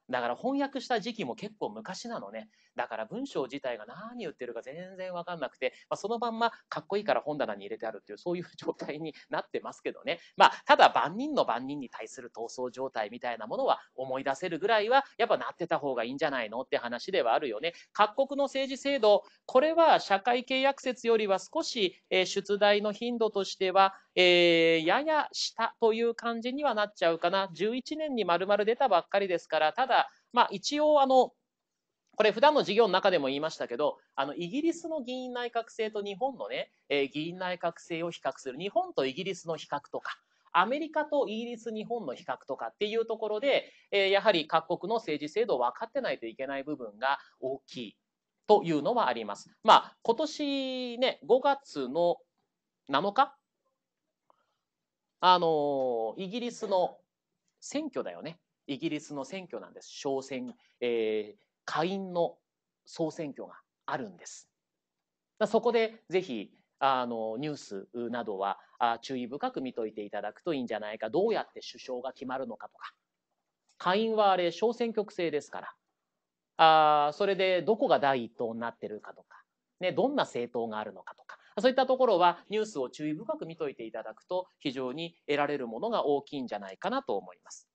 だから翻訳した時期も結構昔なのね。だから文章自体が何言ってるか全然わかんなくて、まあ、そのまんまかっこいいから本棚に入れてあるっていう、そういう状態になってますけどね。まあ、ただ万人の万人に対する闘争状態みたいなものは思い出せるぐらいは、やっぱなってた方がいいんじゃないのって話ではあるよね。各国の政治制度、これは社会契約説よりは少し、えー、出題の頻度としては、えー、やや下という感じにはなっちゃうかな。11年に丸々出たばっかりですから、ただ、まあ一応あの、これ普段の授業の中でも言いましたけど、あの、イギリスの議員内閣制と日本のね、えー、議員内閣制を比較する、日本とイギリスの比較とか、アメリカとイギリス、日本の比較とかっていうところで、えー、やはり各国の政治制度を分かってないといけない部分が大きいというのはあります。まあ、今年ね、5月の7日、あのー、イギリスの選挙だよね。イギリスの選挙なんです。小選、えー、下院の総選挙があるんです。そこでぜひあのニュースなどは注意深く見といていただくといいんじゃないかどうやって首相が決まるのかとか下院はあれ小選挙区制ですからあそれでどこが第一党になってるかとか、ね、どんな政党があるのかとかそういったところはニュースを注意深く見といていただくと非常に得られるものが大きいんじゃないかなと思います。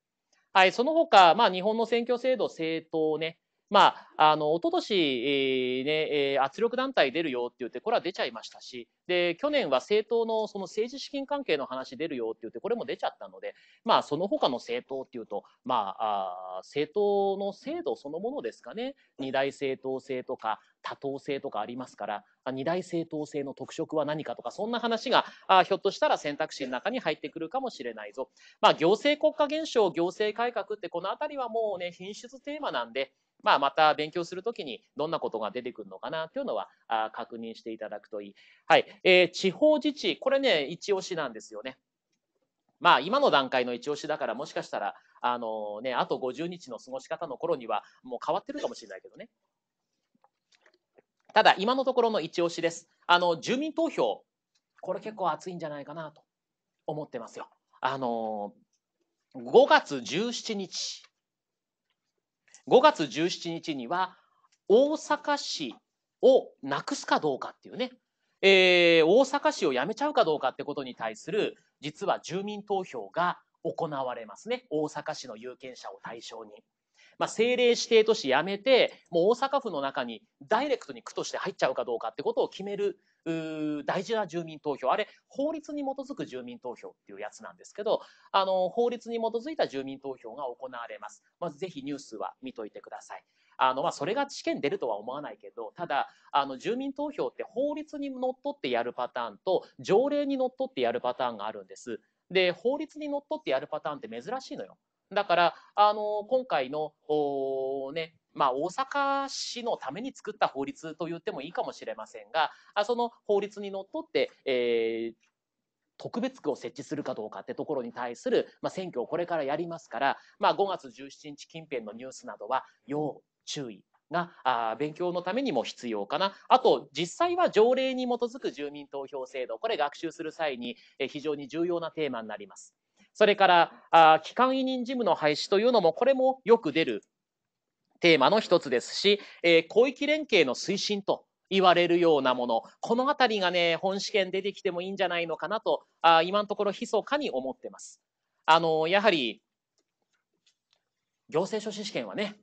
はい、その他、まあ、日本の選挙制度、政党ね、まあ、あの一昨年、えー、ね、圧力団体出るよって言って、これは出ちゃいましたし、で去年は政党のその政治資金関係の話出るよって言って、これも出ちゃったので、まあ、その他の政党っていうと、まあ、あ政党の制度そのものですかね、二大政党制とか多党制とかありますから、二大政党制の特色は何かとか、そんな話があひょっとしたら選択肢の中に入ってくるかもしれないぞ。まあ、行政国家現象、行政改革って、この辺りはもうね、品質テーマなんで、まあ、また勉強するときにどんなことが出てくるのかなというのはあ確認していただくといい。はい。えー、地方自治、これね、一押しなんですよね。まあ、今の段階の一押しだから、もしかしたら、あのね、あと50日の過ごし方の頃には、もう変わってるかもしれないけどね。ただ、今のところの一押しです。あの、住民投票、これ結構熱いんじゃないかなと思ってますよ。あのー、5月17日5月17日には大阪市をなくすかどうかっていうね、えー、大阪市を辞めちゃうかどうかってことに対する実は住民投票が行われますね大阪市の有権者を対象に。まあ、政令指定都市辞めてもう大阪府の中にダイレクトに区として入っちゃうかどうかってことを決める大事な住民投票。あれ、法律に基づく住民投票っていうやつなんですけど、あの、法律に基づいた住民投票が行われます。まずぜひニュースは見といてください。あの、まあ、それが試験出るとは思わないけど、ただ、あの、住民投票って法律にのっとってやるパターンと、条例にのっとってやるパターンがあるんです。で、法律にのっとってやるパターンって珍しいのよ。だから、あの、今回の、ね、まあ、大阪市のために作った法律と言ってもいいかもしれませんが、その法律にのっとって、えー、特別区を設置するかどうかってところに対する、まあ、選挙をこれからやりますから、まあ、5月17日近辺のニュースなどは要注意があ勉強のためにも必要かな。あと、実際は条例に基づく住民投票制度、これ学習する際に非常に重要なテーマになります。それから、あ機関委任事務の廃止というのも、これもよく出るテーマの一つですし、えー、広域連携の推進と言われるようなもの、この辺りがね、本試験出てきてもいいんじゃないのかなと、あ今のところ密かに思ってます。あの、やはり、行政書士試験はね、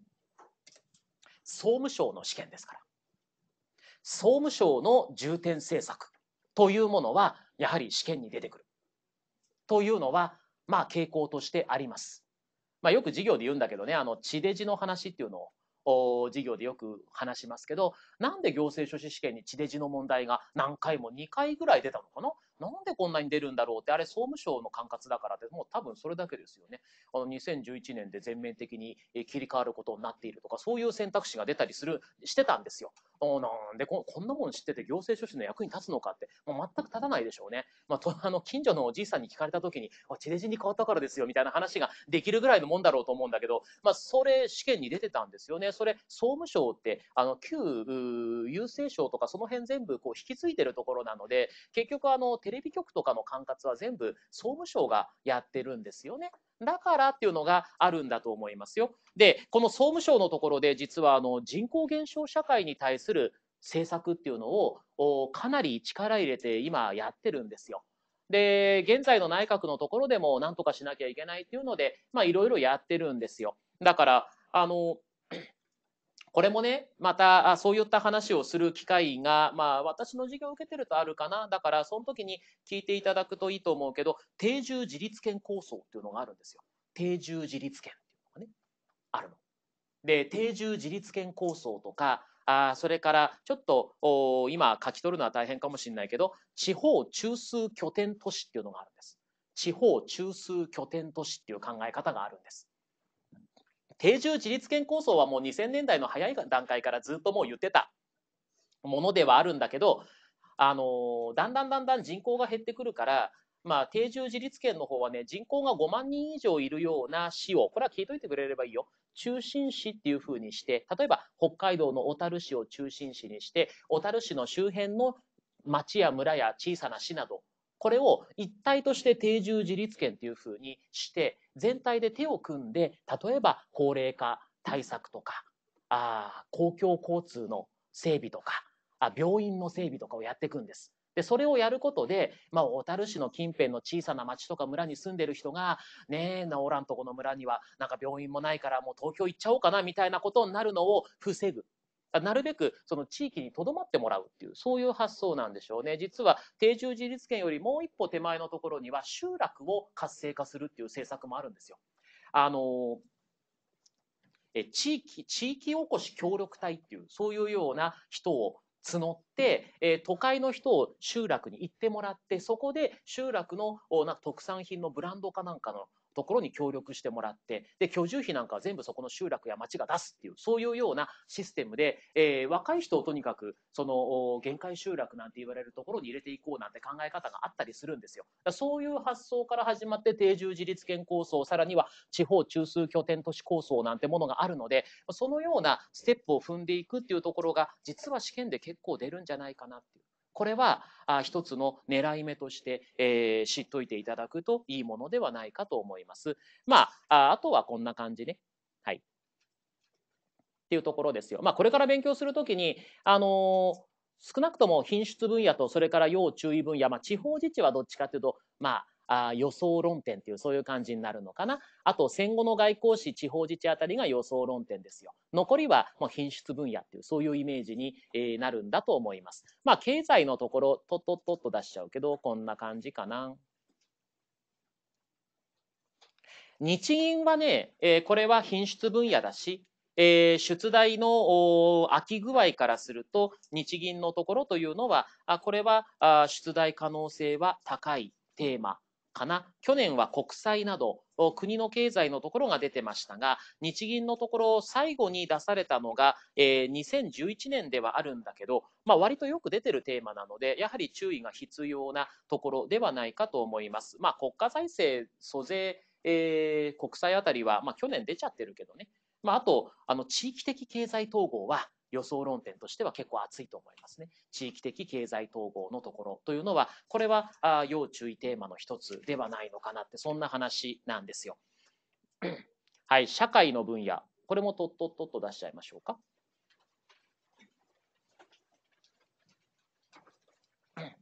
総務省の試験ですから。総務省の重点政策というものは、やはり試験に出てくる。というのは、まあ傾向としてあります。まあ、よく授業で言うんだけどね、あの、地デジの話っていうのを、授業でよく話しますけど、なんで行政書士試験に地デジの問題が何回も2回ぐらい出たのかななんでこんなに出るんだろうって、あれ総務省の管轄だからでもう多分それだけですよね。あの2011年で全面的に切り替わることになっているとか、そういう選択肢が出たりする、してたんですよ。そうなんでこんなもん知ってて行政書士の役に立つのかって、もう全く立たないでしょうね。まあ、と *laughs* あの近所のおじいさんに聞かれた時に、地デジに変わったからですよみたいな話ができるぐらいのもんだろうと思うんだけど、まあ、それ試験に出てたんですよね。それ総務省ってあの旧郵政省とかその辺全部こう引き継いでるところなので、結局あのテレビ局とかの管轄は全部総務省がやってるんですよね。だからっていうのがあるんだと思いますよ。で、この総務省のところで実はあの人口減少社会に対するする政策っていうのをかなり力入れて今やってるんですよ。で、現在の内閣のところでも何とかしなきゃいけないっていうので、まいろいろやってるんですよ。だから、あの、*clears throat* これもね、またそういった話をする機会が、まあ私の授業を受けてるとあるかな。だからその時に聞いていただくといいと思うけど、定住自立圏構想っていうのがあるんですよ。定住自立圏っていうのがね、あるの。で、定住自立圏構想とか、あそれからちょっとお今書き取るのは大変かもしれないけど地方中枢拠点都市っていうのがあるんです。地方中枢拠点都市っていう考え方があるんです。定住自立圏構想はもう2000年代の早い段階からずっともう言ってたものではあるんだけどあのだんだんだんだん人口が減ってくるからまあ、定住自立圏の方はね、人口が5万人以上いるような市を、これは聞いといてくれればいいよ。中心市っていう風にして、例えば北海道の小樽市を中心市にして、小樽市の周辺の町や村や小さな市など、これを一体として定住自立圏っていう風にして、全体で手を組んで、例えば高齢化対策とか、あ公共交通の整備とかあ、病院の整備とかをやっていくんです。で、それをやることで、まあ、小樽市の近辺の小さな町とか村に住んでる人が、ねえ、治らんとこの村には、なんか病院もないから、もう東京行っちゃおうかな、みたいなことになるのを防ぐ。なるべくその地域にとどまってもらうっていう、そういう発想なんでしょうね。実は定住自立圏よりもう一歩手前のところには集落を活性化するっていう政策もあるんですよ。あのえ地域、地域おこし協力隊っていう、そういうような人を募って、えー、都会の人を集落に行ってもらってそこで集落のおなんか特産品のブランドかなんかのところに協力してもらって、で、居住費なんかは全部そこの集落や町が出すっていう、そういうようなシステムで、えー、若い人をとにかく、その、限界集落なんて言われるところに入れていこうなんて考え方があったりするんですよ。だそういう発想から始まって、定住自立圏構想、さらには地方中枢拠点都市構想なんてものがあるので、そのようなステップを踏んでいくっていうところが、実は試験で結構出るんじゃないかなっていう。これはあ一つの狙い目として、えー、知っといていただくといいものではないかと思います。まあ、あとはこんな感じね。はい。っていうところですよ。まあ、これから勉強するときに、あのー少なくとも品質分野とそれから要注意分野、まあ、地方自治はどっちかというと、まあ、あ予想論点っていうそういう感じになるのかなあと戦後の外交史地方自治あたりが予想論点ですよ残りはもう品質分野っていうそういうイメージに、えなるんだと思いますまあ経済のところとっとっとっと出しちゃうけどこんな感じかな日銀はね、えこれは品質分野だしえー、出題の空き具合からすると日銀のところというのはあこれはあ出題可能性は高いテーマかな。去年は国債など、国の経済のところが出てましたが、日銀のところ最後に出されたのが、えー、2011年ではあるんだけど、まあ、割とよく出てるテーマなので、やはり注意が必要なところではないかと思います。まあ、国家財政租税、えー、国債あたりは、まあ、去年出ちゃってるけどね。まあ、あと、あの、地域的経済統合は、予想論点としては結構熱いと思いますね。地域的経済統合のところというのは、これはあ要注意テーマの一つではないのかなって、そんな話なんですよ。*clears throat* はい、社会の分野、これもとっとっとっと出しちゃいましょうか。*clears throat*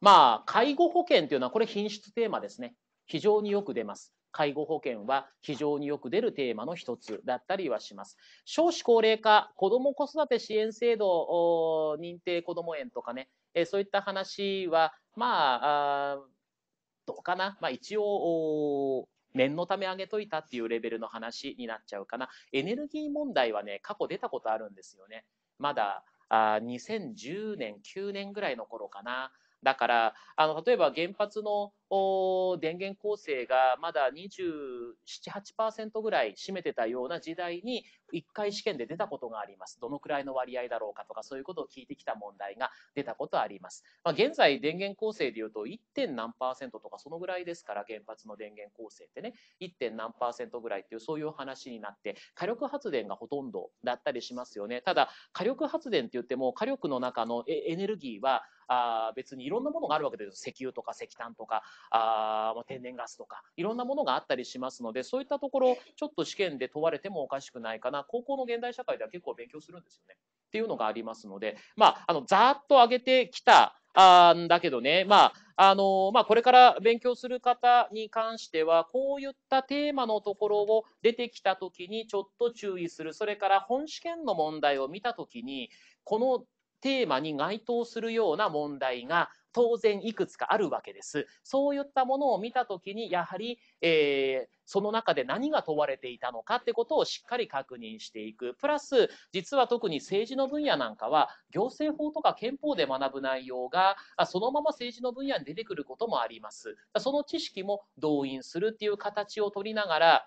まあ、介護保険というのは、これ品質テーマですね。非常によく出ます。介護保険は非常によく出るテーマの一つだったりはします。少子高齢化、子ども子育て支援制度、認定こども園とかね、えそういった話は、まあ、あどうかな、まあ、一応、念のため上げといたっていうレベルの話になっちゃうかな。エネルギー問題はね、過去出たことあるんですよね。まだあ2010年、9年ぐらいの頃かな。だから、あの、例えば原発の電源構成がまだ27、8%ぐらい占めてたような時代に1回試験で出たことがあります。どのくらいの割合だろうかとかそういうことを聞いてきた問題が出たことあります。まあ、現在電源構成でいうと 1. 点何パーセントとかそのぐらいですから原発の電源構成ってね 1. 点何パーセントぐらいっていうそういう話になって火力発電がほとんどだったりしますよね。ただ火力発電って言っても火力の中のエネルギーはあ別にいろんなものがあるわけですよ石油とか石炭とかあ天然ガスとかいろんなものがあったりしますのでそういったところちょっと試験で問われてもおかしくないかな高校の現代社会では結構勉強するんですよねっていうのがありますのでまああのざーっと上げてきたあんだけどね、まあ、あのまあ、これから勉強する方に関しては、こういったテーマのところを出てきた時にちょっと注意する。それから本試験の問題を見た時に、このテーマに該当するような問題が当然いくつかあるわけです。そういったものを見た時にやはり、えー、その中で何が問われていたのかってことをしっかり確認していく。プラス実は特に政治の分野なんかは行政法とか憲法で学ぶ内容がそのまま政治の分野に出てくることもあります。その知識も動員するっていう形を取りながら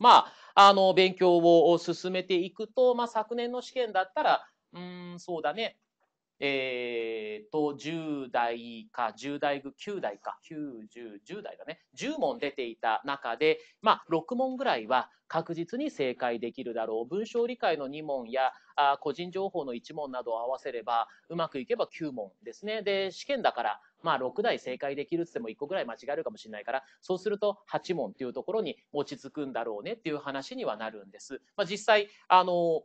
まあ、あの勉強を進めていくと、まあ、昨年の試験だったらうん、そうだね。えー、と、10代か、10代、9代か、90、10代だね。10問出ていた中で、まあ、6問ぐらいは確実に正解できるだろう。文章理解の2問や、あ個人情報の1問などを合わせれば、うまくいけば9問ですね。で、試験だから、まあ、6台正解できるって言っても1個ぐらい間違えるかもしれないから、そうすると8問っていうところに落ち着くんだろうねっていう話にはなるんです。まあ、実際、あの、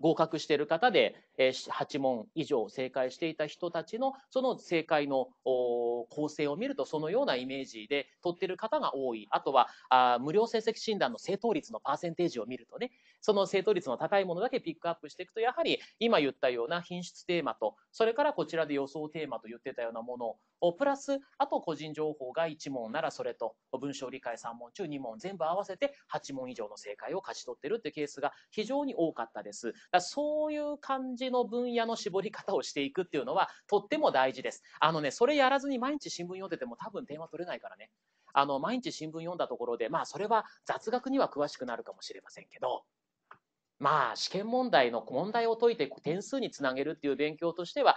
合格してる方でえ8問以上正解していた人たちの、その正解の構成を見ると、そのようなイメージで取ってる方が多い。あとは、あ無料成績診断の正答率のパーセンテージを見るとね、その正答率の高いものだけピックアップしていくと、やはり今言ったような品質テーマと、それからこちらで予想テーマと言ってたようなものを、プラス、あと個人情報が1問ならそれと、文章理解3問中2問全部合わせて8問以上の正解を勝ち取ってるってケースが非常に多かったです。だそういう感じの分野の絞り方をしていくっていうのはとっても大事です。あのね、それやらずに毎日新聞読んでても多分点は取れないからね。あの、毎日新聞読んだところで、まあそれは雑学には詳しくなるかもしれませんけど、まあ試験問題の問題を解いて点数につなげるっていう勉強としては、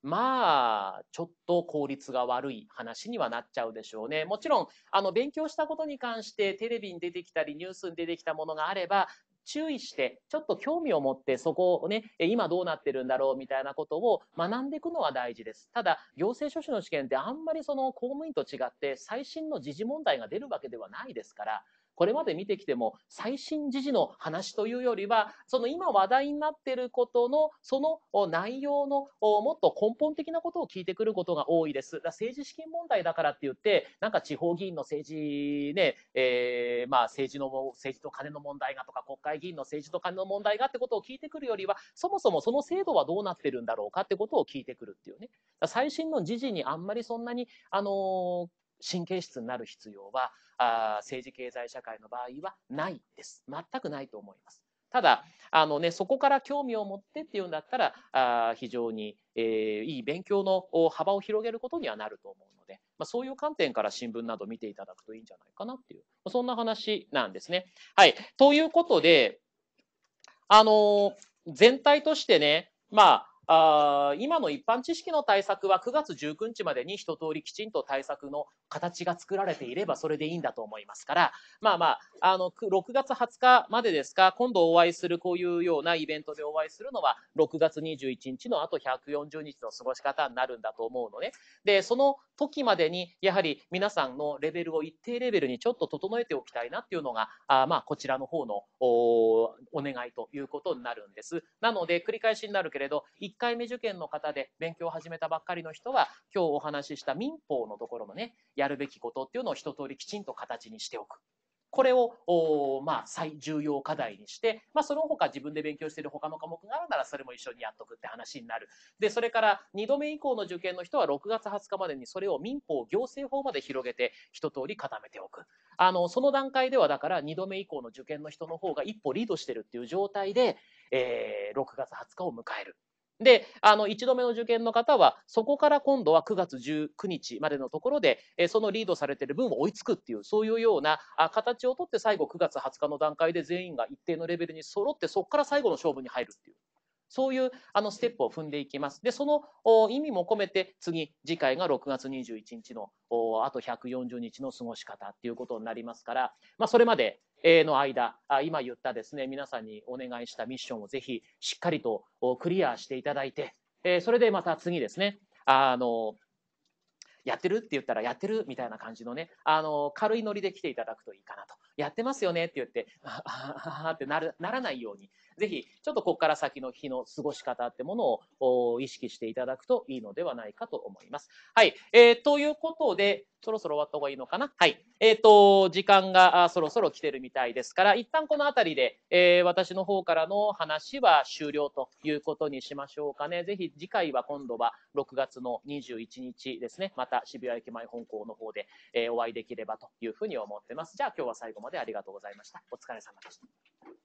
まあ、ちょっと効率が悪い話にはなっちゃうでしょうね。もちろん、あの、勉強したことに関してテレビに出てきたりニュースに出てきたものがあれば、注意して、ちょっと興味を持ってそこをね、今どうなってるんだろうみたいなことを学んでいくのは大事です。ただ、行政書士の試験ってあんまりその公務員と違って最新の時事問題が出るわけではないですから、これまで見てきても最新時事の話というよりは、その今話題になっていることの、その内容のもっと根本的なことを聞いてくることが多いです。だ政治資金問題だからって言って、なんか地方議員の政治ね、えー、まあ政治の、政治と金の問題がとか、国会議員の政治と金の問題がってことを聞いてくるよりは、そもそもその制度はどうなってるんだろうかってことを聞いてくるっていうね。最新の時事にあんまりそんなに、あのー神経質になる必要はあ政治経済社会の場合はないです全くないと思いますただあの、ね、そこから興味を持ってっていうんだったらあ非常に、えー、いい勉強の幅を広げることにはなると思うので、まあ、そういう観点から新聞など見ていただくといいんじゃないかなっていう、そんな話なんですね。はい、ということであのー、全体としてねまああ今の一般知識の対策は9月19日までに一通りきちんと対策の形が作られていればそれでいいんだと思いますから、まあまあ、あの、6月20日までですか、今度お会いするこういうようなイベントでお会いするのは6月21日のあと140日の過ごし方になるんだと思うのね。で、その時までにやはり皆さんのレベルを一定レベルにちょっと整えておきたいなっていうのが、あまあ、こちらの方のお願いということになるんです。なので、繰り返しになるけれど、一1回目受験の方で勉強を始めたばっかりの人は、今日お話しした民法のところのね、やるべきことっていうのを一通りきちんと形にしておく。これを、まあ、最重要課題にして、まあ、その他自分で勉強している他の科目があるなら、それも一緒にやっとくって話になる。で、それから2度目以降の受験の人は、6月20日までにそれを民法、行政法まで広げて、一通り固めておく。あの、その段階では、だから2度目以降の受験の人の方が一歩リードしてるっていう状態で、えー、6月20日を迎える。で、あの、1度目の受験の方は、そこから今度は9月19日までのところで、えそのリードされてる分を追いつくっていう、そういうようなあ形をとって、最後9月20日の段階で全員が一定のレベルに揃って、そこから最後の勝負に入るっていう。そういうあのステップを踏んでいきます。で、その意味も込めて、次、次回が6月21日の、あと140日の過ごし方っていうことになりますから、まあ、それまで、の間、今言ったですね、皆さんにお願いしたミッションをぜひしっかりとクリアしていただいて、それでまた次ですね、あの、やってるって言ったらやってるみたいな感じのね、あの、軽いノリで来ていただくといいかなと。やってますよねって言って、ああってなるならないように、ぜひ、ちょっとここから先の日の過ごし方ってものを意識していただくといいのではないかと思います。はい。えー、ということで、そろそろ終わった方がいいのかなはい。えっ、ー、と、時間がそろそろ来てるみたいですから、一旦この辺りで、えー、私の方からの話は終了ということにしましょうかね。ぜひ次回は今度は6月の21日ですね。また渋谷駅前本校の方で、えー、お会いできればというふうに思ってます。じゃあ今日は最後までありがとうございました。お疲れ様でした。